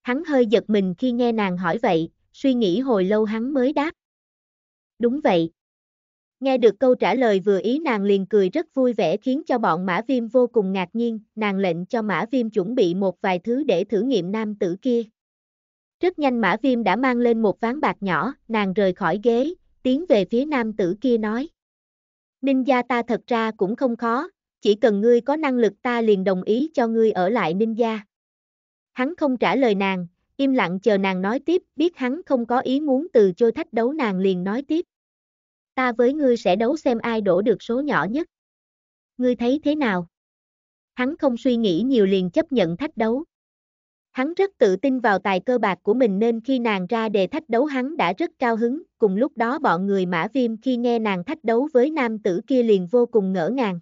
Hắn hơi giật mình khi nghe nàng hỏi vậy, suy nghĩ hồi lâu hắn mới đáp. Đúng vậy, Nghe được câu trả lời vừa ý nàng liền cười rất vui vẻ khiến cho bọn Mã Viêm vô cùng ngạc nhiên, nàng lệnh cho Mã Viêm chuẩn bị một vài thứ để thử nghiệm nam tử kia. Rất nhanh Mã Viêm đã mang lên một ván bạc nhỏ, nàng rời khỏi ghế, tiến về phía nam tử kia nói. Ninh gia ta thật ra cũng không khó, chỉ cần ngươi có năng lực ta liền đồng ý cho ngươi ở lại ninh gia. Hắn không trả lời nàng, im lặng chờ nàng nói tiếp, biết hắn không có ý muốn từ chối thách đấu nàng liền nói tiếp. Ta với ngươi sẽ đấu xem ai đổ được số nhỏ nhất. Ngươi thấy thế nào? Hắn không suy nghĩ nhiều liền chấp nhận thách đấu. Hắn rất tự tin vào tài cơ bạc của mình nên khi nàng ra đề thách đấu hắn đã rất cao hứng, cùng lúc đó bọn người mã viêm khi nghe nàng thách đấu với nam tử kia liền vô cùng ngỡ ngàng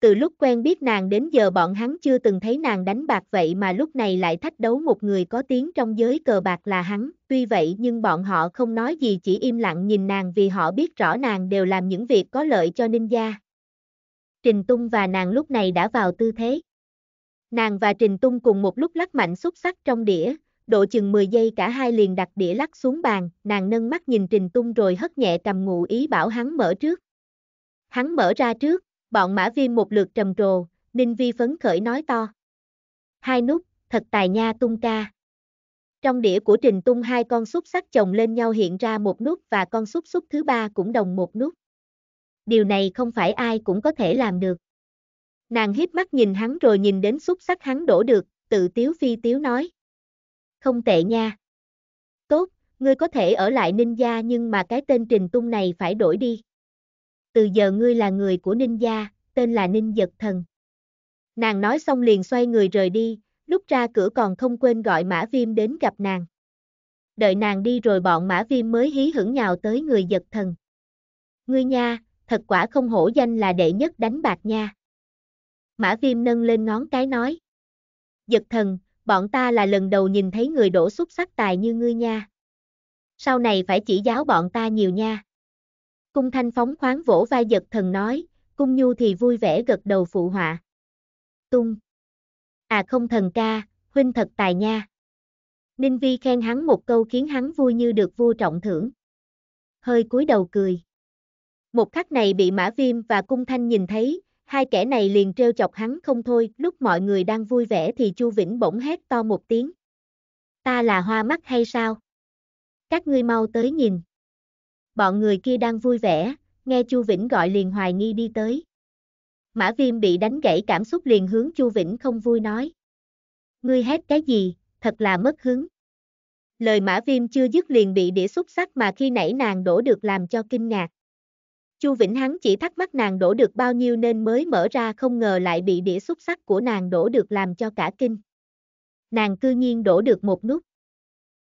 từ lúc quen biết nàng đến giờ bọn hắn chưa từng thấy nàng đánh bạc vậy mà lúc này lại thách đấu một người có tiếng trong giới cờ bạc là hắn, tuy vậy nhưng bọn họ không nói gì chỉ im lặng nhìn nàng vì họ biết rõ nàng đều làm những việc có lợi cho ninh gia. Trình Tung và nàng lúc này đã vào tư thế. Nàng và Trình Tung cùng một lúc lắc mạnh xúc sắc trong đĩa, độ chừng 10 giây cả hai liền đặt đĩa lắc xuống bàn, nàng nâng mắt nhìn Trình Tung rồi hất nhẹ cầm ngụ ý bảo hắn mở trước. Hắn mở ra trước, Bọn mã viêm một lượt trầm trồ, Ninh Vi phấn khởi nói to. Hai nút, thật tài nha tung ca. Trong đĩa của Trình Tung hai con xúc sắc chồng lên nhau hiện ra một nút và con xúc xúc thứ ba cũng đồng một nút. Điều này không phải ai cũng có thể làm được. Nàng hiếp mắt nhìn hắn rồi nhìn đến xúc sắc hắn đổ được, tự tiếu phi tiếu nói. Không tệ nha. Tốt, ngươi có thể ở lại ninh gia nhưng mà cái tên Trình Tung này phải đổi đi từ giờ ngươi là người của ninh gia, tên là ninh giật thần. Nàng nói xong liền xoay người rời đi, lúc ra cửa còn không quên gọi Mã Viêm đến gặp nàng. Đợi nàng đi rồi bọn Mã Viêm mới hí hửng nhào tới người giật thần. Ngươi nha, thật quả không hổ danh là đệ nhất đánh bạc nha. Mã Viêm nâng lên ngón cái nói. Giật thần, bọn ta là lần đầu nhìn thấy người đổ xuất sắc tài như ngươi nha. Sau này phải chỉ giáo bọn ta nhiều nha. Cung thanh phóng khoáng vỗ vai giật thần nói, cung nhu thì vui vẻ gật đầu phụ họa. Tung. À không thần ca, huynh thật tài nha. Ninh Vi khen hắn một câu khiến hắn vui như được vua trọng thưởng. Hơi cúi đầu cười. Một khắc này bị Mã Viêm và Cung Thanh nhìn thấy, hai kẻ này liền trêu chọc hắn không thôi, lúc mọi người đang vui vẻ thì Chu Vĩnh bỗng hét to một tiếng. Ta là hoa mắt hay sao? Các ngươi mau tới nhìn bọn người kia đang vui vẻ, nghe Chu Vĩnh gọi liền hoài nghi đi tới. Mã Viêm bị đánh gãy cảm xúc liền hướng Chu Vĩnh không vui nói. Ngươi hét cái gì, thật là mất hứng. Lời Mã Viêm chưa dứt liền bị đĩa xúc sắc mà khi nãy nàng đổ được làm cho kinh ngạc. Chu Vĩnh hắn chỉ thắc mắc nàng đổ được bao nhiêu nên mới mở ra không ngờ lại bị đĩa xúc sắc của nàng đổ được làm cho cả kinh. Nàng cư nhiên đổ được một nút.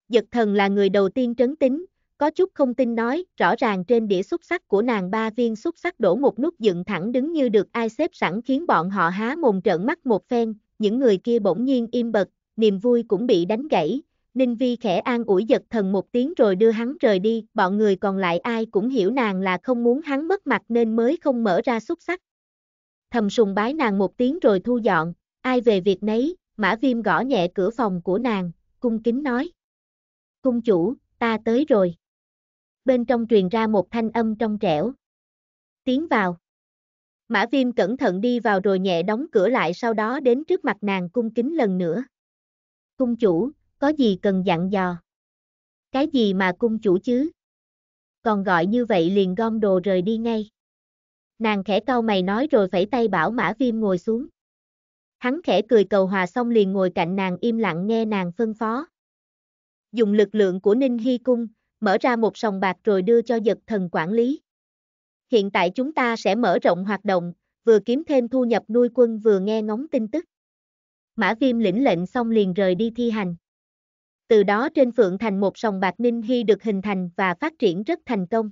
Giật thần là người đầu tiên trấn tính, có chút không tin nói, rõ ràng trên đĩa xúc sắc của nàng ba viên xúc sắc đổ một nút dựng thẳng đứng như được ai xếp sẵn khiến bọn họ há mồm trợn mắt một phen, những người kia bỗng nhiên im bật, niềm vui cũng bị đánh gãy. Ninh Vi khẽ an ủi giật thần một tiếng rồi đưa hắn rời đi, bọn người còn lại ai cũng hiểu nàng là không muốn hắn mất mặt nên mới không mở ra xúc sắc. Thầm sùng bái nàng một tiếng rồi thu dọn, ai về việc nấy, Mã Viêm gõ nhẹ cửa phòng của nàng, cung kính nói. Cung chủ, ta tới rồi bên trong truyền ra một thanh âm trong trẻo. Tiến vào. Mã viêm cẩn thận đi vào rồi nhẹ đóng cửa lại sau đó đến trước mặt nàng cung kính lần nữa. Cung chủ, có gì cần dặn dò? Cái gì mà cung chủ chứ? Còn gọi như vậy liền gom đồ rời đi ngay. Nàng khẽ cau mày nói rồi phải tay bảo mã viêm ngồi xuống. Hắn khẽ cười cầu hòa xong liền ngồi cạnh nàng im lặng nghe nàng phân phó. Dùng lực lượng của Ninh Hy Cung, mở ra một sòng bạc rồi đưa cho giật thần quản lý. Hiện tại chúng ta sẽ mở rộng hoạt động, vừa kiếm thêm thu nhập nuôi quân vừa nghe ngóng tin tức. Mã Viêm lĩnh lệnh xong liền rời đi thi hành. Từ đó trên Phượng Thành một sòng bạc Ninh Hy được hình thành và phát triển rất thành công.